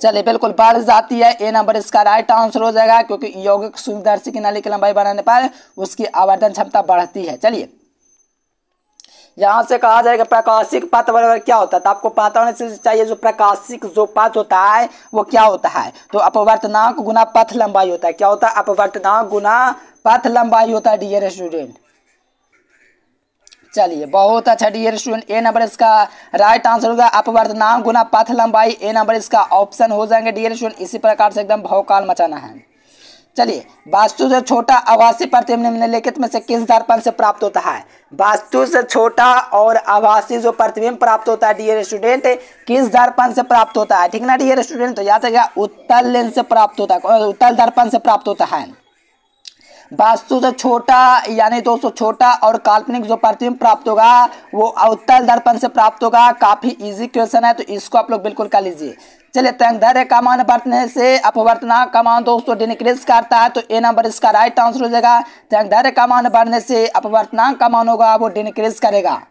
चलिए बिल्कुल बढ़ जाती है ए नंबर इसका राइट आंसर हो जाएगा क्योंकि यौगिक सूर्यदर्शी की नाली की लंबाई बढ़ाने पर उसकी आवर्धन क्षमता बढ़ती है चलिए यहाँ से कहा जाएगा प्रकाशिक पात्र बराबर क्या होता है तो आपको पाता होना चाहिए जो प्रकाशिक जो पथ होता है वो क्या होता है तो अपवर्तनांक गुना पथ लंबाई होता है क्या होता है अपवर्तनांक गुना पथ लंबाई होता है डियर स्टूडेंट चलिए बहुत अच्छा डियर स्टूडेंट ए नंबर इसका राइट आंसर होगा अपवर्तनांक गुना पथ लंबाई ए नंबर इसका ऑप्शन हो जाएंगे डियर स्टूडेंट इसी प्रकार से एकदम भौकाल मचाना है चलिए वास्तु से छोटा आवासीय प्रति निम्नलिखित में से किस दर्पण से प्राप्त होता है वास्तु से छोटा और आवासीय जो प्रतिबिंब प्राप्त होता है डियर स्टूडेंट किस दर्पण से प्राप्त होता है ठीक ना डियर स्टूडेंट तो याद रखिएगा उत्तल लेंस से प्राप्त होता है उत्तल दर्पण से प्राप्त होता है वास्तु से छोटा यानी दोस्तों छोटा और काल्पनिक जो प्रतिबिंब प्राप्त होगा वो उत्तल दर्पण से प्राप्त होगा काफ़ी इजी क्वेश्चन है तो इसको आप लोग बिल्कुल कर लीजिए चलिए तंगधर कमान बरतने से अपवर्तना कमान दोस्तों डिनक्रीज करता है तो ए नंबर इसका राइट आंसर हो जाएगा तंगधर कमान बढ़ने से अपवर्तना कमान होगा वो डिनक्रीज करेगा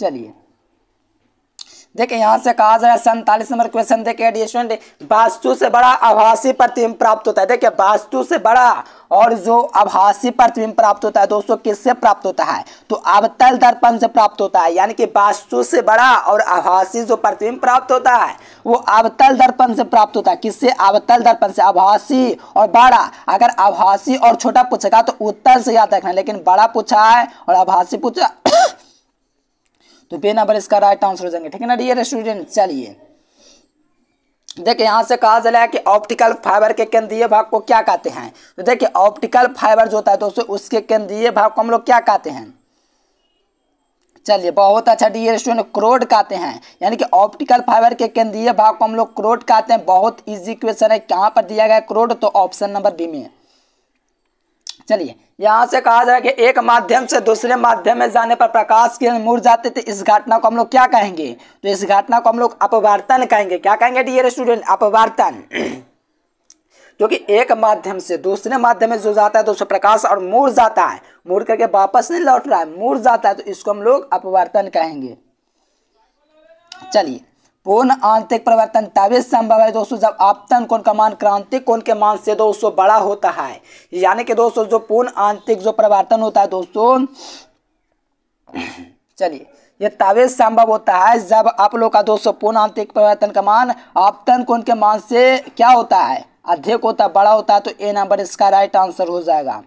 चलिए देखिए यहाँ से कहा जाए सैंतालीस नंबर क्वेश्चन देखिए स्टूडेंट वास्तु से बड़ा आभासी प्रतिबिंब प्राप्त होता है देखिए वास्तु से बड़ा और जो आभासी प्रतिबिंब प्राप्त होता है दोस्तों किससे प्राप्त होता है तो अवतल दर्पण से प्राप्त होता है यानी कि वास्तु से बड़ा और आभासी जो प्रतिबिंब प्राप्त होता है वो अवतल दर्पण से प्राप्त होता है किससे अवतल दर्पण से आभासी और बड़ा अगर आभासी और छोटा पूछेगा तो उत्तर से याद रखना लेकिन बड़ा पूछा है और आभासी पूछा तो पे नंबर इसका राइट आंसर हो जाएंगे ठीक है ना डियर स्टूडेंट चलिए देखिए यहाँ से कहा चला कि ऑप्टिकल फाइबर के केंद्रीय भाग को क्या कहते हैं तो देखिए ऑप्टिकल फाइबर जो होता है दोस्तों उसके केंद्रीय भाग को हम लोग क्या कहते हैं चलिए बहुत अच्छा डी स्टूडेंट क्रोड कहते हैं यानी कि ऑप्टिकल फाइबर के केंद्रीय भाग को हम लोग क्रोड कहते हैं बहुत इजी क्वेश्चन है कहाँ पर दिया गया क्रोड तो ऑप्शन नंबर बी में चलिए यहाँ से कहा जाए कि एक माध्यम से दूसरे माध्यम में जाने पर प्रकाश किरण मुड़ जाते थे इस घटना को हम लोग क्या कहेंगे तो इस घटना को हम लोग अपवर्तन कहेंगे क्या कहेंगे डियर स्टूडेंट अपवर्तन क्योंकि एक माध्यम से दूसरे माध्यम में जो जाता है तो उसका प्रकाश और मुड़ जाता है मुड़ करके वापस नहीं लौट रहा है मुड़ जाता है तो इसको हम लोग अपवर्तन कहेंगे चलिए पूर्ण आंतरिक परिवर्तन तभी संभव है दोस्तों जब आपतन कोण का मान क्रांतिक कोण के मान से दोस्तों बड़ा होता है यानी कि दोस्तों जो पूर्ण आंतरिक जो परिवर्तन होता है दोस्तों चलिए यह तभी संभव होता है जब आप लोग का दोस्तों पूर्ण आंतरिक परिवर्तन का मान आपतन कोण के मान से क्या होता है अधिक होता बड़ा होता है तो ए नंबर इसका राइट आंसर हो जाएगा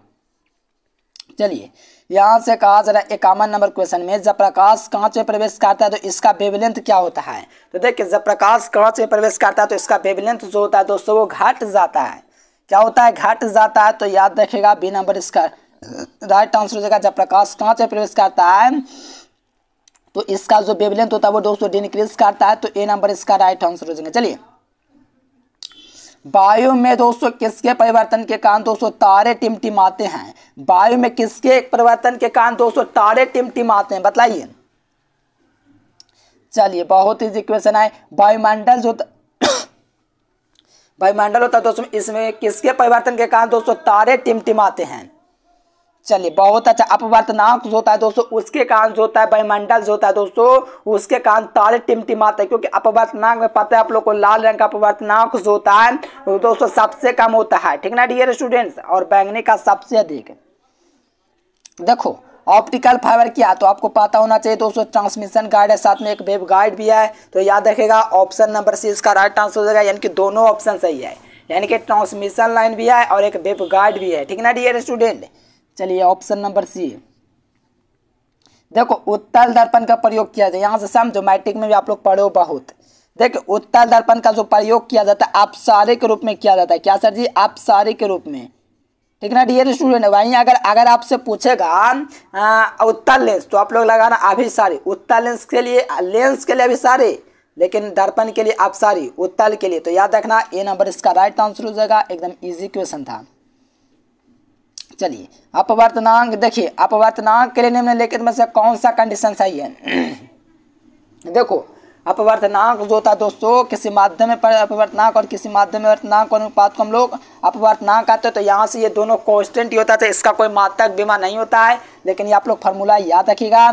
चलिए यहाँ से कहा जा रहा है इक्यावन नंबर क्वेश्चन में जब प्रकाश कांच में प्रवेश करता है तो इसका वेवलेंथ क्या होता है तो देखिए जब प्रकाश कांच में प्रवेश करता है तो इसका वेवलेंथ जो होता है दोस्तों वो घट जाता है क्या होता है घट जाता है तो याद रखेगा बी नंबर इसका राइट आंसर हो जाएगा जब प्रकाश कांच में प्रवेश करता है तो इसका जो वेवलेंथ होता है वो दोस्तों डिक्रीज करता है तो ए नंबर इसका राइट आंसर हो जाएगा चलिए वायु में दोस्तों किसके परिवर्तन के कारण दोस्तों तारे टिमटिमाते हैं वायु में किसके एक परिवर्तन के कारण दोस्तों तारे टिमटिमाते हैं बताइए चलिए बहुत ही क्वेश्चन है वायुमंडल जो वायुमंडल होता है दोस्तों इसमें किसके परिवर्तन के कारण दोस्तों तारे टिमटिमाते हैं चलिए बहुत अच्छा अपवर्तनांक होता है दोस्तों उसके कारण जो होता है वायुमंडल जो होता है दोस्तों उसके कारण तारे टिमटिमाते हैं क्योंकि अपवर्तनांक में पता है आप लोग को लाल रंग का अपवर्तनांक जो होता है दोस्तों सबसे कम होता है ठीक ना डियर स्टूडेंट्स और बैंगनी का सबसे अधिक देखो ऑप्टिकल फाइबर क्या तो आपको पता होना चाहिए दोस्तों ट्रांसमिशन गाइड है साथ में एक वेब गाइड भी है तो याद रखेगा ऑप्शन नंबर सी इसका राइट आंसर हो जाएगा यानी कि दोनों ऑप्शन सही है यानी कि ट्रांसमिशन लाइन भी है और एक वेब गाइड भी है ठीक ना डियर स्टूडेंट चलिए ऑप्शन नंबर सी देखो उत्तल दर्पण का प्रयोग किया जाए यहाँ से समझो मैट्रिक में भी आप लोग हो बहुत देखिए उत्तल दर्पण का जो प्रयोग किया जाता है आप सारे के रूप में किया जाता है क्या सर जी आप सारे के रूप में ठीक ना डियर स्टूडेंट वहीं अगर अगर आपसे पूछेगा उत्तल लेंस तो आप लोग लगाना अभी सारे उत्तल लेंस के लिए लेंस के लिए अभी सारे लेकिन दर्पण के लिए आप सारी उत्तल के लिए तो याद रखना ए नंबर इसका राइट आंसर हो जाएगा एकदम इजी क्वेश्चन था चलिए अपवर्तनांक देखिए अपवर्तनांक के लिए लेखित में से कौन सा कंडीशन सही है देखो अपवर्तनांक जो था दोस्तों किसी माध्यम में अपवर्तनांक और किसी माध्यम में वर्तनांक अनुपात को हम लोग अपवर्तनांक आते हैं तो यहाँ से ये दोनों कॉन्स्टेंट ही होता है तो इसका कोई मात्रक बीमा नहीं होता है लेकिन ये आप लोग फार्मूला याद रखिएगा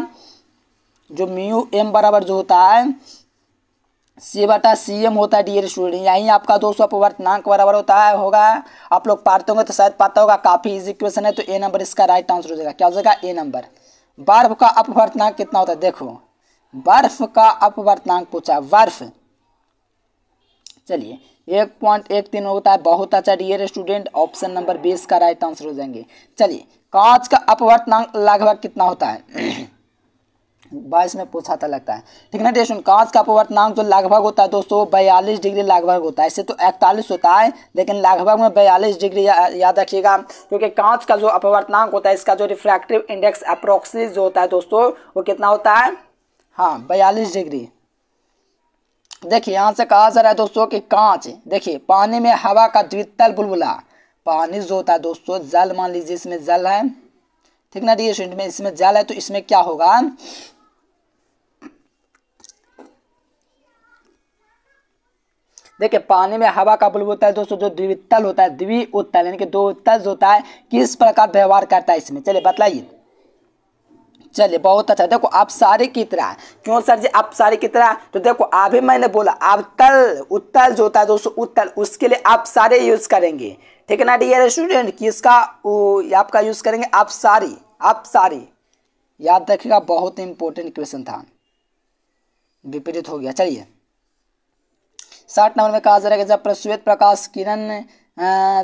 जो म्यू एम बराबर जो होता है सी बटा सी एम होता है डियर स्टूडेंट यहीं आपका दोस्तों अपवर्तनांक बराबर होता है होगा आप लोग पाते होंगे तो शायद पता होगा काफ़ी इजी क्वेश्चन है तो ए नंबर इसका राइट आंसर हो जाएगा क्या हो जाएगा ए नंबर बर्फ का अपवर्तनांक कितना होता है देखो बर्फ का अपवर्तनांक पूछा बर्फ चलिए एक पॉइंट एक तीन होता है बहुत अच्छा डियर स्टूडेंट ऑप्शन नंबर बीस का राइट आंसर हो जाएंगे चलिए कांच का अपवर्तनांक लगभग कितना होता है बाईस में पूछा था लगता है ठीक है ना टेस्ट कांच का अपवर्तनांक जो लगभग होता है दोस्तों बयालीस डिग्री लगभग होता है ऐसे तो इकतालीस होता है लेकिन लगभग में बयालीस डिग्री याद रखिएगा क्योंकि कांच का जो अपवर्तनांक होता है इसका जो रिफ्रैक्टिव इंडेक्स अप्रोक्सी जो होता है दोस्तों वो कितना होता है हाँ बयालीस डिग्री देखिए यहाँ से कहा जा रहा है दोस्तों कि कांच देखिए पानी में हवा का द्वितल बुलबुला पानी जो होता है दोस्तों जल मान लीजिए इसमें जल है ठीक ना डियर में इसमें जल है तो इसमें क्या होगा देखिए पानी में हवा का बुलबुल होता है दोस्तों जो द्वितल होता है द्वि उत्तल यानी कि दो उत्तल जो होता है किस प्रकार व्यवहार करता है इसमें चलिए बताइए चलिए बहुत अच्छा देखो आप सारे की तरह क्यों सर जी आप सारे की तरह तो देखो अभी मैंने बोला आप तल उत्तल जो होता है दोस्तों उत्तल उसके लिए आप सारे यूज़ करेंगे ठीक है ना डियर स्टूडेंट किसका आपका यूज़ करेंगे आप सारी आप सारी याद रखिएगा बहुत इंपॉर्टेंट क्वेश्चन था विपरीत हो गया चलिए साठ नंबर में कहा जा रहा है कि जब प्रश्वेत प्रकाश किरण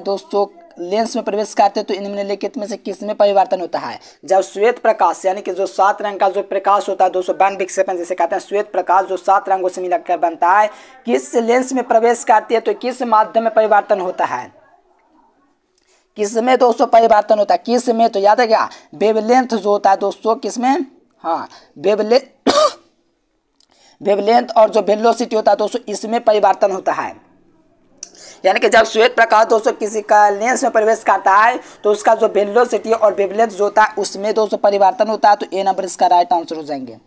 दोस्तों लेंस में प्रवेश करते तो इनमें लिखित में से किस में परिवर्तन होता है जब श्वेत प्रकाश यानी कि जो सात रंग का जो प्रकाश होता है दोस्तों वन विक्षेपण जैसे कहते हैं श्वेत प्रकाश जो सात रंगों से मिलकर बनता है किस लेंस में प्रवेश करती है तो किस माध्यम में परिवर्तन होता है किस में दोस्तों परिवर्तन होता है किस में तो याद है क्या वेवलेंथ जो होता है दोस्तों किस में हाँ वेवलेंथ वेवलेंथ और जो वेलोसिटी होता है दोस्तों इसमें परिवर्तन होता है यानी कि जब श्वेत प्रकाश दोस्तों किसी का लेंस में प्रवेश करता है तो उसका जो वेलोसिटी और वेवलेंथ जो होता है उसमें दोस्तों परिवर्तन होता है तो ए नंबर इसका राइट आंसर हो जाएंगे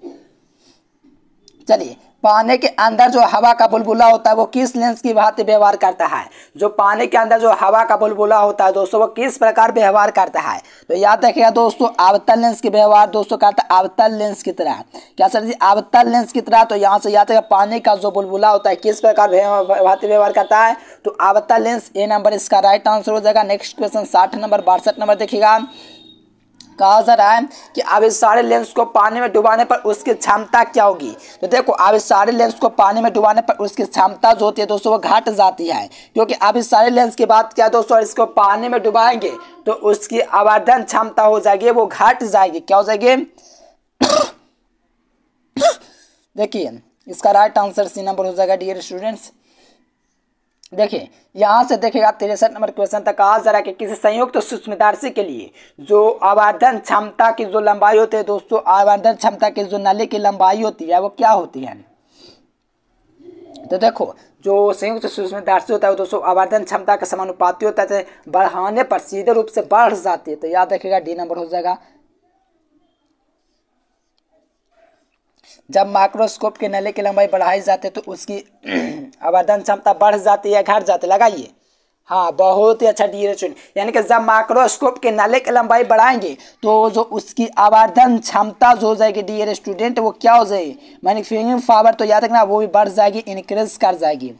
चलिए पानी के अंदर जो हवा का बुलबुला होता है वो किस लेंस की भांति व्यवहार करता है जो पानी के अंदर जो हवा का बुलबुला होता है दोस्तों वो किस प्रकार व्यवहार करता है तो याद रखेगा दोस्तों आवतल लेंस की व्यवहार दोस्तों करता है अवतल लेंस की तरह क्या सर जी आवतल लेंस की तरह तो यहाँ से याद रखेगा पानी का जो बुलबुला होता है किस प्रकार भांति व्यवहार करता है तो आवतल लेंस ए नंबर इसका राइट आंसर हो जाएगा नेक्स्ट क्वेश्चन साठ नंबर बासठ नंबर देखिएगा कहा जा रहा है कि अब लेंस को पानी में डुबाने पर उसकी क्षमता क्या होगी तो देखो अब लेंस को पानी में डुबाने पर उसकी क्षमता जो होती है दोस्तों वो घट जाती है क्योंकि अब लेंस की बात क्या दोस्तों इसको पानी में डुबाएंगे तो उसकी आवर्धन क्षमता हो जाएगी वो घट जाएगी क्या हो जाएगी देखिए इसका राइट आंसर सी नंबर हो जाएगा डियर स्टूडेंट्स देखिए यहाँ से देखेगा तिरसठ नंबर क्वेश्चन तक कहा है कि किसी संयुक्त सूक्ष्मदर्शी के लिए जो आवर्धन क्षमता की जो लंबाई होती है दोस्तों आवर्धन क्षमता की जो नली की लंबाई होती है वो क्या होती है तो देखो जो संयुक्त सूक्ष्मदर्शी होता है वो दोस्तों आवर्धन क्षमता का समानुपाती होता है तो बढ़ाने पर सीधे रूप से बढ़ जाती है तो याद रखेगा डी नंबर हो जाएगा जब माइक्रोस्कोप के नले की लंबाई बढ़ाई जाती है तो उसकी आवर्धन क्षमता बढ़ जाती है घट जाती है लगाइए हाँ बहुत ही अच्छा डी डिरेक्शन यानी कि जब माइक्रोस्कोप के नले की लंबाई बढ़ाएंगे तो जो उसकी आवर्धन क्षमता जो हो जाएगी डी स्टूडेंट वो क्या हो जाएगी मैन्युफैक्चरिंग पावर तो याद रखना वो भी बढ़ जाएगी इनक्रीज कर जाएगी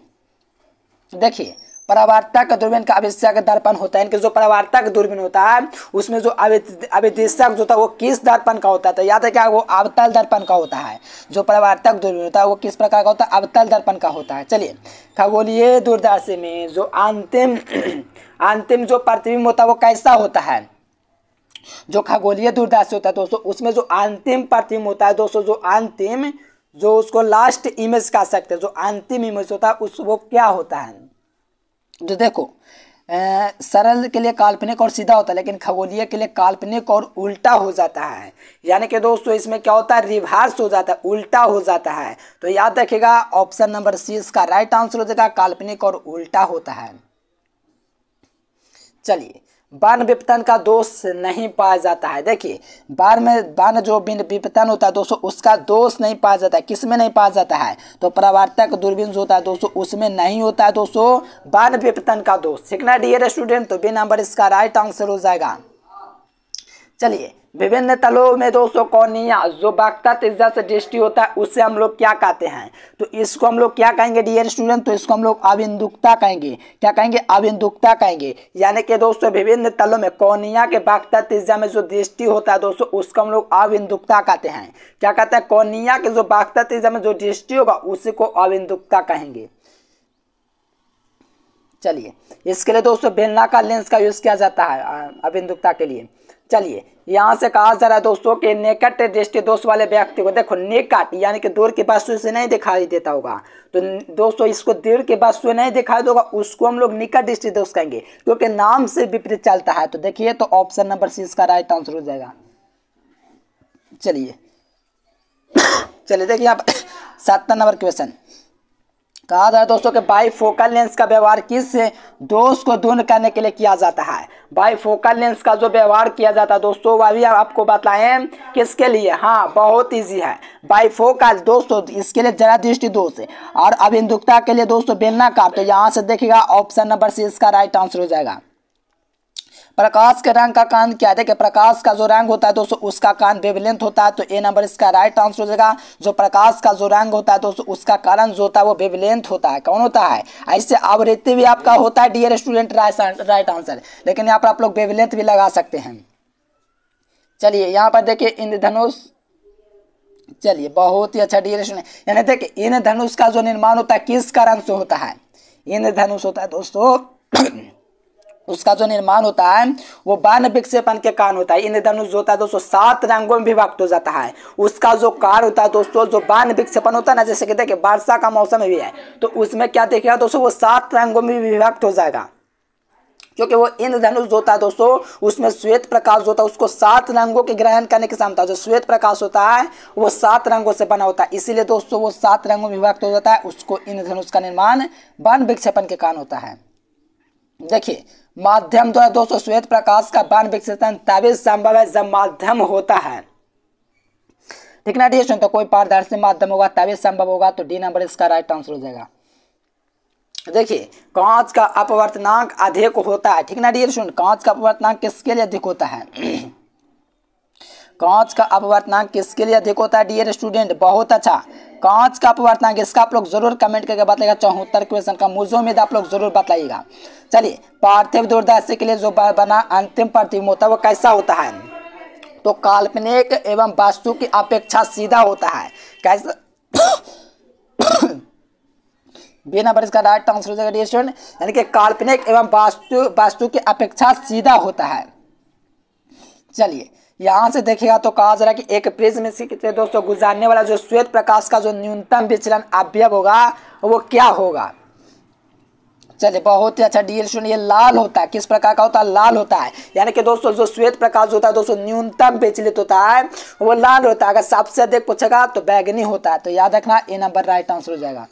देखिए परावर्तक दूरबीन का आवेशक दर्पण होता है इनके जो परावर्तक दूरबीन होता है उसमें जो आवेदेशक जो था वो किस दर्पण का होता था तो याद है क्या वो अवतल दर्पण का होता है जो परावर्तक दूरबीन होता है वो किस प्रकार का होता है अवतल दर्पण का होता है चलिए खगोलीय दूरदर्शी में जो अंतिम अंतिम जो प्रतिबिंब होता है वो कैसा होता है जो खगोलीय दूरदर्शी होता है दोस्तों उसमें जो अंतिम प्रतिबिंब होता है दोस्तों जो अंतिम जो उसको लास्ट इमेज कह सकते हैं जो अंतिम इमेज होता है उस वो क्या होता है तो देखो सरल के लिए काल्पनिक और सीधा होता है लेकिन खगोलीय के लिए काल्पनिक और उल्टा हो जाता है यानी कि दोस्तों इसमें क्या होता है रिवर्स हो जाता है उल्टा हो जाता है तो याद रखिएगा ऑप्शन नंबर सी इसका राइट आंसर हो जाएगा काल्पनिक और उल्टा होता है चलिए बान विपतन का दोष नहीं पाया जाता है देखिए बार में बान जो बिन विपतन होता है दोस्तों उसका दोष नहीं पाया जाता है किस में नहीं पाया जाता है तो प्रवर्तक दूरबीन जो होता है दोस्तों उसमें नहीं होता है दोस्तों बान विपतन का दोष ठीक ना डियर स्टूडेंट तो बी नंबर इसका राइट आंसर हो जाएगा चलिए विभिन्न तलों में दोस्तों कौनिया जो बागता तेजा से दृष्टि होता है उससे हम लोग क्या कहते हैं तो इसको हम लोग क्या कहेंगे डियर स्टूडेंट तो इसको हम लोग अभिंदुकता कहेंगे क्या कहेंगे अभिंदुकता कहेंगे यानी कि दोस्तों विभिन्न तलों में कौनिया के बागता तेजा में जो दृष्टि होता है दोस्तों उसको हम लोग अभिंदुकता कहते हैं क्या कहते हैं कौनिया के जो बागता तेजा में जो दृष्टि होगा उसी को अभिंदुकता कहेंगे चलिए इसके लिए दोस्तों बेलनाकार लेंस का यूज़ किया जाता है अभिंदुकता के लिए चलिए यहाँ से कहा जा रहा है दोस्तों कि निकट दृष्टि दोष वाले व्यक्ति को देखो निकट यानी कि दूर के पास से नहीं दिखाई देता होगा तो दोस्तों इसको दूर के बाद से नहीं दिखाई देगा उसको हम लोग निकट दृष्टि दोष कहेंगे क्योंकि नाम से विपरीत चलता है तो देखिए तो ऑप्शन नंबर सी इसका राइट आंसर हो जाएगा चलिए चलिए देखिए आप सत्तर नंबर क्वेश्चन कहा जाए दोस्तों कि बाई फोकल लेंस का व्यवहार किस दोष को दूर करने के लिए किया जाता है बाई फोकल लेंस का जो व्यवहार किया जाता है दोस्तों वह भी आपको बताएं किसके लिए हाँ बहुत ईजी है बाई फोकल दोस्तों इसके लिए जरा दृष्टि दोष है और अभिंदुकता के लिए दोस्तों बेलनाकार तो यहाँ से देखिएगा ऑप्शन नंबर सी इसका राइट आंसर हो जाएगा प्रकाश के रंग का कान क्या देखें प्रकाश का जो रंग होता है दोस्तों उसका कान वेवलेंथ होता है तो ए नंबर इसका राइट आंसर हो जाएगा जो प्रकाश का जो रंग होता है दोस्तों उसका कारण जो होता है वो वेवलेंथ होता है कौन होता है ऐसे आवृत्ति भी आपका होता है डियर स्टूडेंट राइट आंसर लेकिन यहाँ पर आप लोग वेवलेंथ भी लगा सकते हैं चलिए यहाँ पर देखिए इंद्रधनुष चलिए बहुत ही अच्छा डियर स्टूडेंट यानी देखिए इंद्रधनुष का जो निर्माण होता है किस कारण से होता है इंद्रधनुष होता है दोस्तों उसका जो निर्माण होता है वो बान विक्षेपण के कारण होता है इंद्रधनुष जो होता है दोस्तों सात रंगों में विभक्त हो जाता है उसका जो कार होता है दोस्तों जो बान विक्षेपण होता है ना जैसे कि देखिए वर्षा का मौसम भी है तो उसमें क्या देखेगा दोस्तों वो सात रंगों में विभक्त हो जाएगा क्योंकि वो इंद्रधनुष जो होता है दोस्तों उसमें श्वेत प्रकाश होता है उसको सात रंगों के ग्रहण करने की क्षमता जो श्वेत प्रकाश होता है वो सात रंगों से बना होता है इसीलिए दोस्तों वो सात रंगों में विभक्त हो जाता है उसको इंद्रधनुष का निर्माण वन विक्षेपण के कारण होता है देखिए माध्यम द्वारा दोस्तों श्वेत प्रकाश का बाण विक्षेपण तभी संभव है जब माध्यम होता है ठीक ना डी तो कोई पारदर्शी माध्यम होगा तभी संभव होगा तो डी नंबर इसका राइट आंसर हो जाएगा देखिए कांच का अपवर्तनांक अधिक होता है ठीक ना डी सुन कांच का अपवर्तनांक किसके लिए अधिक होता है कांच का अपवर्तनांक किसके लिए अधिक होता है डियर स्टूडेंट बहुत अच्छा कांच का अपवर्तनांक इसका आप लोग जरूर कमेंट करके बताएगा चौहत्तर क्वेश्चन का मुझे उम्मीद आप लोग जरूर बताइएगा चलिए पार्थिव दूरदर्शी के लिए जो बना अंतिम पार्थिव होता है वो कैसा होता है तो काल्पनिक एवं वास्तु की अपेक्षा सीधा होता है कैसा बिना बरिश का डायरेक्ट आंसर हो जाएगा डी स्टूडेंट यानी कि काल्पनिक एवं वास्तु वास्तु की अपेक्षा सीधा होता है चलिए यहाँ से देखेगा तो कहा जा रहा है कि एक प्रिज्म से दोस्तों गुजारने वाला जो श्वेत प्रकाश का जो न्यूनतम विचलन अवयव होगा वो क्या होगा चलिए बहुत ही अच्छा डीएल ये लाल होता है किस प्रकार का होता है लाल होता है यानी कि दोस्तों जो श्वेत प्रकाश होता है दोस्तों न्यूनतम विचलित होता है वो लाल होता है अगर सबसे अधिक पूछेगा तो बैगनी होता है तो याद रखना ए नंबर राइट आंसर हो जाएगा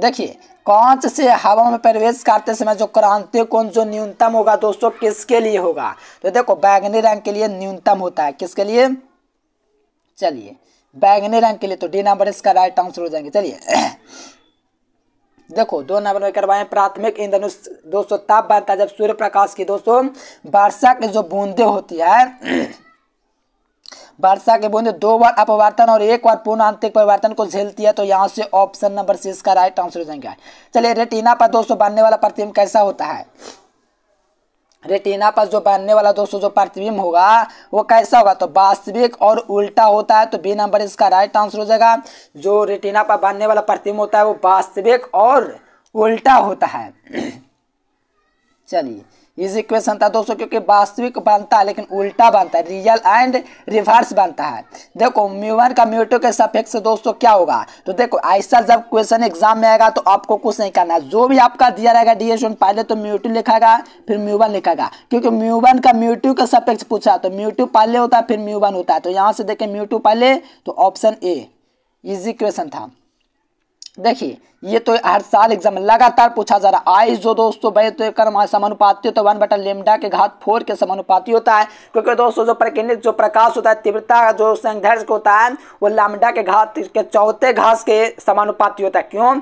देखिए कांच से हवा में प्रवेश करते समय जो क्रांति कोण जो न्यूनतम होगा दोस्तों किसके लिए होगा तो देखो बैगनी रंग के लिए न्यूनतम होता है किसके लिए चलिए बैगनी रंग के लिए तो डी नंबर इसका राइट आंसर हो जाएंगे चलिए देखो दो नंबर में करवाएं प्राथमिक ईंधन दोस्तों ताप बनता है जब सूर्य प्रकाश की दोस्तों वर्षा की जो बूंदे होती है वर्षा के बूंद दो बार अपवर्तन और एक बार पूर्ण आंतरिक परिवर्तन को झेलती है तो यहाँ से ऑप्शन नंबर सी इसका राइट आंसर हो जाएगा चलिए रेटिना पर दोस्तों बनने वाला प्रतिम कैसा होता है रेटिना पर जो बनने वाला दोस्तों जो प्रतिबिंब होगा वो कैसा होगा तो वास्तविक और उल्टा होता है तो बी नंबर इसका राइट आंसर हो जाएगा जो रेटिना पर बनने वाला प्रतिबिंब होता है वो वास्तविक और उल्टा होता है चलिए इस इक्वेशन था दोस्तों क्योंकि वास्तविक बनता है लेकिन उल्टा बनता है रियल एंड रिवर्स बनता है देखो म्यूवन का म्यूटो के सापेक्ष दोस्तों क्या होगा तो देखो ऐसा जब क्वेश्चन एग्जाम में आएगा तो आपको कुछ नहीं करना है जो भी आपका दिया रहेगा डी पहले तो म्यूटो लिखागा फिर म्यूवन लिखागा क्योंकि म्यूवन का म्यूटो के सापेक्ष पूछा तो म्यूटो पहले होता है फिर म्यूवन होता है तो यहाँ से देखें म्यूटो पहले तो ऑप्शन ए इजी क्वेश्चन था देखिए ये तो हर साल एग्जाम लगातार पूछा जा रहा है आइस जो दोस्तों बड़े तो कर्म समानुपाती तो वन बटन लेमडा के घात फोर के समानुपाती होता है क्योंकि दोस्तों जो प्रकृत जो प्रकाश होता है तीव्रता जो संघर्ष होता है वो लेमडा के घात के चौथे घास के समानुपाती होता है क्यों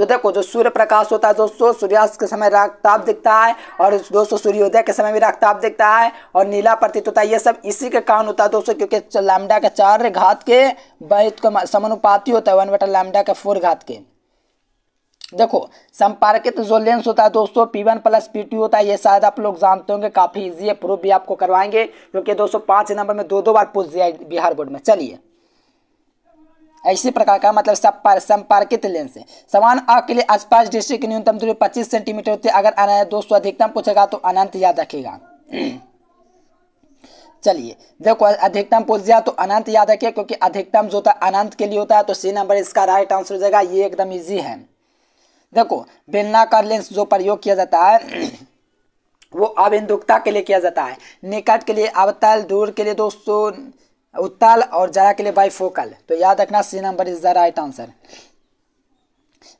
तो देखो जो सूर्य प्रकाश होता है दोस्तों सूर्यास्त के समय रागताप दिखता है और दोस्तों सूर्योदय के समय भी रागताप दिखता है और नीला प्रतीत होता है ये सब इसी के कारण होता है दोस्तों क्योंकि लैमडा के चार घात के बहुत का समानुपाती होता है वन बटा लैमडा के फोर घात के देखो संपर्कित जो लेंस होता है दोस्तों P1 वन प्लस पी होता है ये शायद आप लोग जानते होंगे काफ़ी इजी है प्रूफ भी आपको करवाएंगे क्योंकि दोस्तों पाँच नंबर में दो दो बार पूछ दिया बिहार बोर्ड में चलिए इसी प्रकार का मतलब सपार संपार्कित लेंस है समान आग के लिए आसपास दृष्टि की न्यूनतम दूरी 25 सेंटीमीटर होती है अगर अनंत दो सौ अधिकतम पूछेगा तो अनंत याद रखेगा चलिए देखो अधिकतम पूछ दिया तो अनंत याद रखिए क्योंकि अधिकतम जो होता है अनंत के लिए होता है तो सी नंबर इसका राइट आंसर हो जाएगा ये एकदम ईजी है देखो बेलनाकार लेंस जो प्रयोग किया जाता है वो अविंदुकता के लिए किया जाता है निकट के लिए अवतल दूर के लिए दोस्तों उत्ताल और जरा के लिए बाई फोकल तो याद रखना C number is the right answer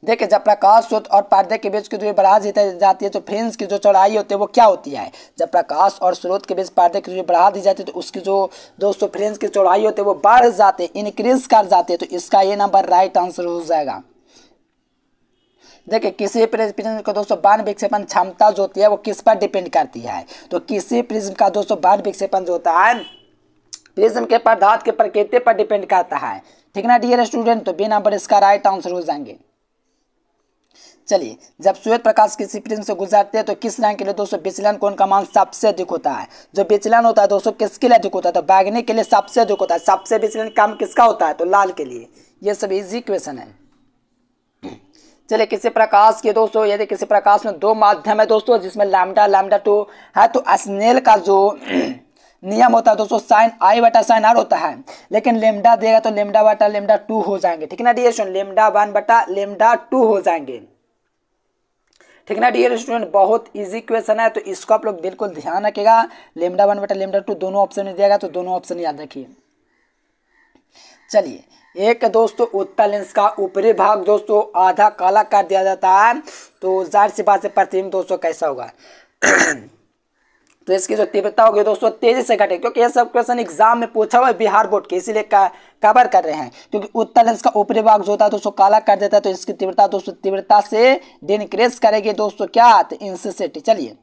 देखिए जब प्रकाश स्रोत और पर्दे के बीच की दूरी बढ़ा दी जाती है तो फ्रेंस की जो चौड़ाई होती है वो क्या होती है जब प्रकाश और स्रोत के बीच पर्दे की दूरी बढ़ा दी जाती है तो उसकी जो दोस्तों फ्रेंस की चौड़ाई होती है वो बढ़ जाते हैं इनक्रीज कर जाते हैं तो इसका ये नंबर राइट आंसर हो जाएगा देखिए किसी प्रिज्म का दोस्तों बाण विक्षेपण क्षमता जो होती है वो किस पर डिपेंड करती है तो किसी प्रिज्म का दोस्तों बाण विक्षेपण जो होता है रीजन के पदार्थ के प्रकृति पर डिपेंड करता है ठीक ना डियर स्टूडेंट तो बिना नंबर इसका राइट आंसर हो जाएंगे चलिए जब सूर्य प्रकाश किसी प्रिज्म से गुजरते हैं तो किस रंग के लिए दोस्तों विचलन कौन का मान सबसे अधिक होता है जो विचलन होता है दोस्तों किसके लिए अधिक होता है तो बैगनी के लिए सबसे अधिक होता है सबसे विचलन कम किसका होता है तो लाल के लिए ये सब इजी क्वेश्चन है चलिए किसी प्रकाश के दोस्तों यदि किसी प्रकाश में दो माध्यम है दोस्तों जिसमें लैमडा लैमडा टू है तो स्नेल का जो नियम होता है दोस्तों साइन आई बटा साइन आर होता है लेकिन लेमडा देगा तो लेमडा बटा लेमडा टू हो जाएंगे ठीक ना डियर स्टूडेंट लेमडा वन बटा लेमडा टू हो जाएंगे ठीक ना डियर स्टूडेंट बहुत इजी क्वेश्चन है तो इसको आप लोग बिल्कुल ध्यान रखेगा लेमडा वन बटा लेमडा टू दोनों ऑप्शन में दिया गया तो दोनों ऑप्शन याद रखिए चलिए एक दोस्तों उत्तर लेंस का ऊपरी भाग दोस्तों आधा काला कर दिया जाता है तो जाहिर सी बात से प्रतिबिंब दोस्तों कैसा होगा तो इसकी जो तीव्रता होगी दोस्तों तेजी से घटे क्योंकि ये सब क्वेश्चन एग्जाम में पूछा हुआ है बिहार बोर्ड के इसीलिए कवर कर रहे हैं क्योंकि उत्तर लेंस का ऊपरी भाग जो होता है दोस्तों काला कर देता है तो इसकी तीव्रता दोस्तों तीव्रता से डिनक्रेस करेगी दोस्तों क्या तो चलिए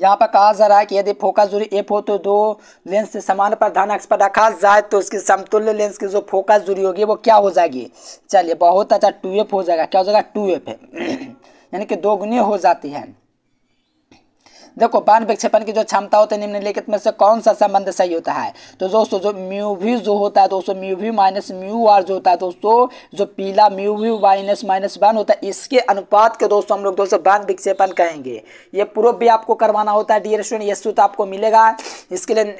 यहाँ पर कहा जा रहा है कि यदि फोकस दूरी एफ हो तो दो लेंस से समान पर प्रधान अक्ष पर रखा जाए तो उसकी समतुल्य लेंस की जो फोकस दूरी होगी वो क्या हो जाएगी चलिए बहुत अच्छा टू एफ हो जाएगा क्या हो जाएगा टू एफ है यानी कि दो गुनी हो जाती है देखो पान विक्षेपण की जो क्षमता होती है निम्नलिखित में से कौन सा संबंध सही होता है तो दोस्तों जो म्यूवी जो होता है दोस्तों म्यूवी माइनस म्यू आर जो होता है दोस्तों जो पीला म्यूवी माइनस माइनस वन होता है इसके अनुपात के दोस्तों हम लोग दोस्तों बान विक्षेपण कहेंगे ये पूर्व भी आपको करवाना होता है डी ये आपको मिलेगा इसके लिए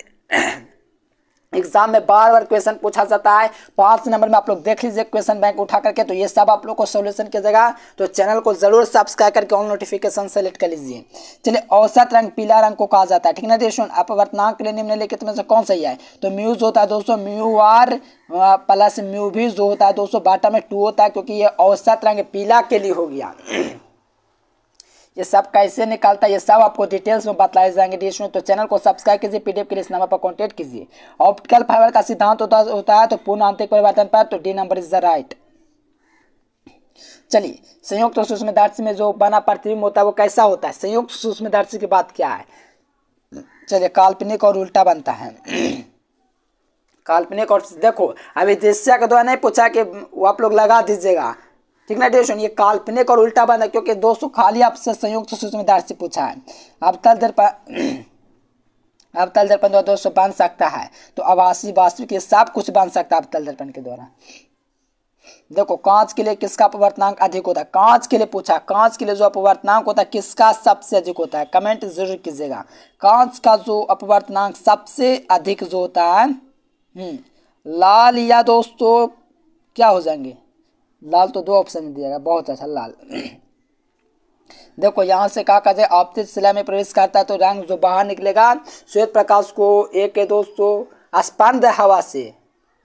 एग्जाम में बार बार क्वेश्चन पूछा जाता है पांच नंबर में आप लोग देख लीजिए क्वेश्चन बैंक उठा करके तो ये सब आप लोग को सोल्यूशन की जगह तो चैनल को जरूर सब्सक्राइब करके ऑल नोटिफिकेशन सेलेक्ट कर लीजिए चलिए औसत रंग पीला रंग को कहा जाता है ठीक ना दोस्तों आप लेने में लेकिन में से कौन सही है तो म्यूज होता है दोस्तों म्यू आर प्लस म्यू भी जो होता है दोस्तों बाटा में टू होता है क्योंकि ये औसत रंग पीला के लिए हो गया ये सब कैसे निकालता है ये सब आपको डिटेल्स में बताए जाएंगे डिश तो चैनल को सब्सक्राइब कीजिए पीडीएफ के लिए इस नंबर पर कॉन्टैक्ट कीजिए ऑप्टिकल फाइबर का सिद्धांत होता होता है तो पूर्ण आंतरिक परिवर्तन पर तो D number is the right चलिए संयुक्त तो में जो बना प्रतिबिंब होता है वो कैसा होता है संयुक्त सूक्ष्मदर्शी की बात क्या है चलिए काल्पनिक और उल्टा बनता है काल्पनिक और देखो अभी दिशा का द्वारा तो नहीं पूछा कि वो आप लोग लगा दीजिएगा ठीक ना डेढ़ ये काल्पनिक और उल्टा बंद है क्योंकि दोस्तों खाली आपसे संयुक्त सूचनाधार से पूछा है अब तल दर अब तल दर्पण द्वारा सौ बन सकता है तो आवासीय वास्तविक ये सब कुछ बन सकता है अब तल दर्पण के द्वारा देखो कांच के लिए किसका अपवर्तनांक अधिक होता है कांच के लिए पूछा कांच के लिए जो अपवर्तनांक होता है किसका सबसे अधिक होता है कमेंट जरूर कीजिएगा कांच का जो अपवर्तनांक सबसे अधिक जो होता है हम्म, लाल या दोस्तों क्या हो जाएंगे लाल तो दो ऑप्शन में दिया गया बहुत अच्छा लाल देखो यहाँ से कहा जाए आपतित शिला में प्रवेश करता है तो रंग जो बाहर निकलेगा श्वेत प्रकाश को एक दोस्तों स्पंद हवा से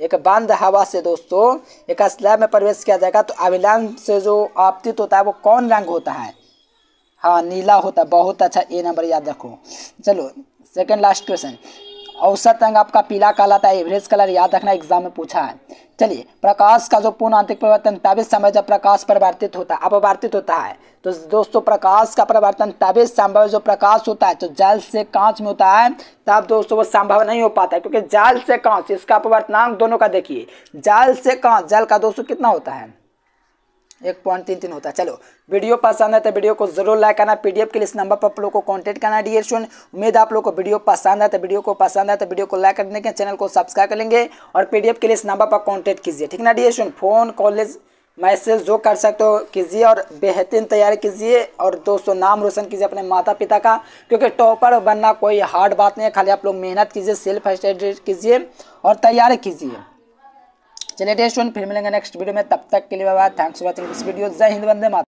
एक बंद हवा से दोस्तों एक स्लैब में प्रवेश किया जाएगा तो अभिलान से जो आपतित होता है वो कौन रंग होता है हाँ नीला होता है बहुत अच्छा ए नंबर याद रखो चलो सेकंड लास्ट क्वेश्चन औसत रंग आपका पीला काला था एवरेज कलर याद रखना एग्जाम में पूछा है चलिए प्रकाश का जो पूर्ण आंतरिक परिवर्तन तबे समय जब प्रकाश परिवर्तित होता है अपवर्तित होता है तो दोस्तों प्रकाश का परिवर्तन तबे संभव जो प्रकाश होता है तो जल से कांच में होता है तब दोस्तों वो संभव नहीं हो पाता है क्योंकि जल से कांच इसका अपवर्तनांक दोनों का देखिए जल से कांच जल का दोस्तों कितना होता है एक पॉइंट तीन तीन होता है चलो वीडियो पसंद है तो वीडियो को जरूर लाइक करना पीडीएफ के लिए इस नंबर पर आप लोग को कॉन्टैक्ट करना डी स्टूडेंट उम्मीद आप लोग को वीडियो पसंद है तो वीडियो को पसंद है तो वीडियो को लाइक कर देंगे चैनल को सब्सक्राइब करेंगे और पीडीएफ के लिए इस नंबर पर कॉन्टैक्ट कीजिए ठीक ना dear student phone college message जो कर सकते हो कीजिए और बेहतरीन तैयारी कीजिए और दोस्तों नाम रोशन कीजिए अपने माता पिता का क्योंकि टॉपर बनना कोई हार्ड बात नहीं है खाली आप लोग मेहनत कीजिए सेल्फ स्टडी कीजिए और तैयारी कीजिए चलिए टेस्ट फिर मिलेंगे नेक्स्ट वीडियो में तब तक के लिए बाबा thanks for watching this video जय हिंद वंदे माता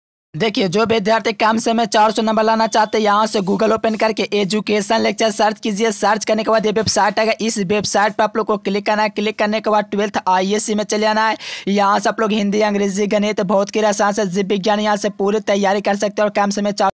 देखिए जो विद्यार्थी कम समय चार सौ नंबर लाना चाहते हैं यहाँ से गूगल ओपन करके एजुकेशन लेक्चर सर्च कीजिए सर्च करने के बाद ये वेबसाइट आएगा इस वेबसाइट पर आप लोग को क्लिक करना है क्लिक करने के बाद ट्वेल्थ आईएससी में चले आना है यहाँ से आप लोग हिंदी अंग्रेजी गणित भौतिकी रसायन से जीव विज्ञान यहाँ से पूरी तैयारी कर सकते हैं और कम समय चार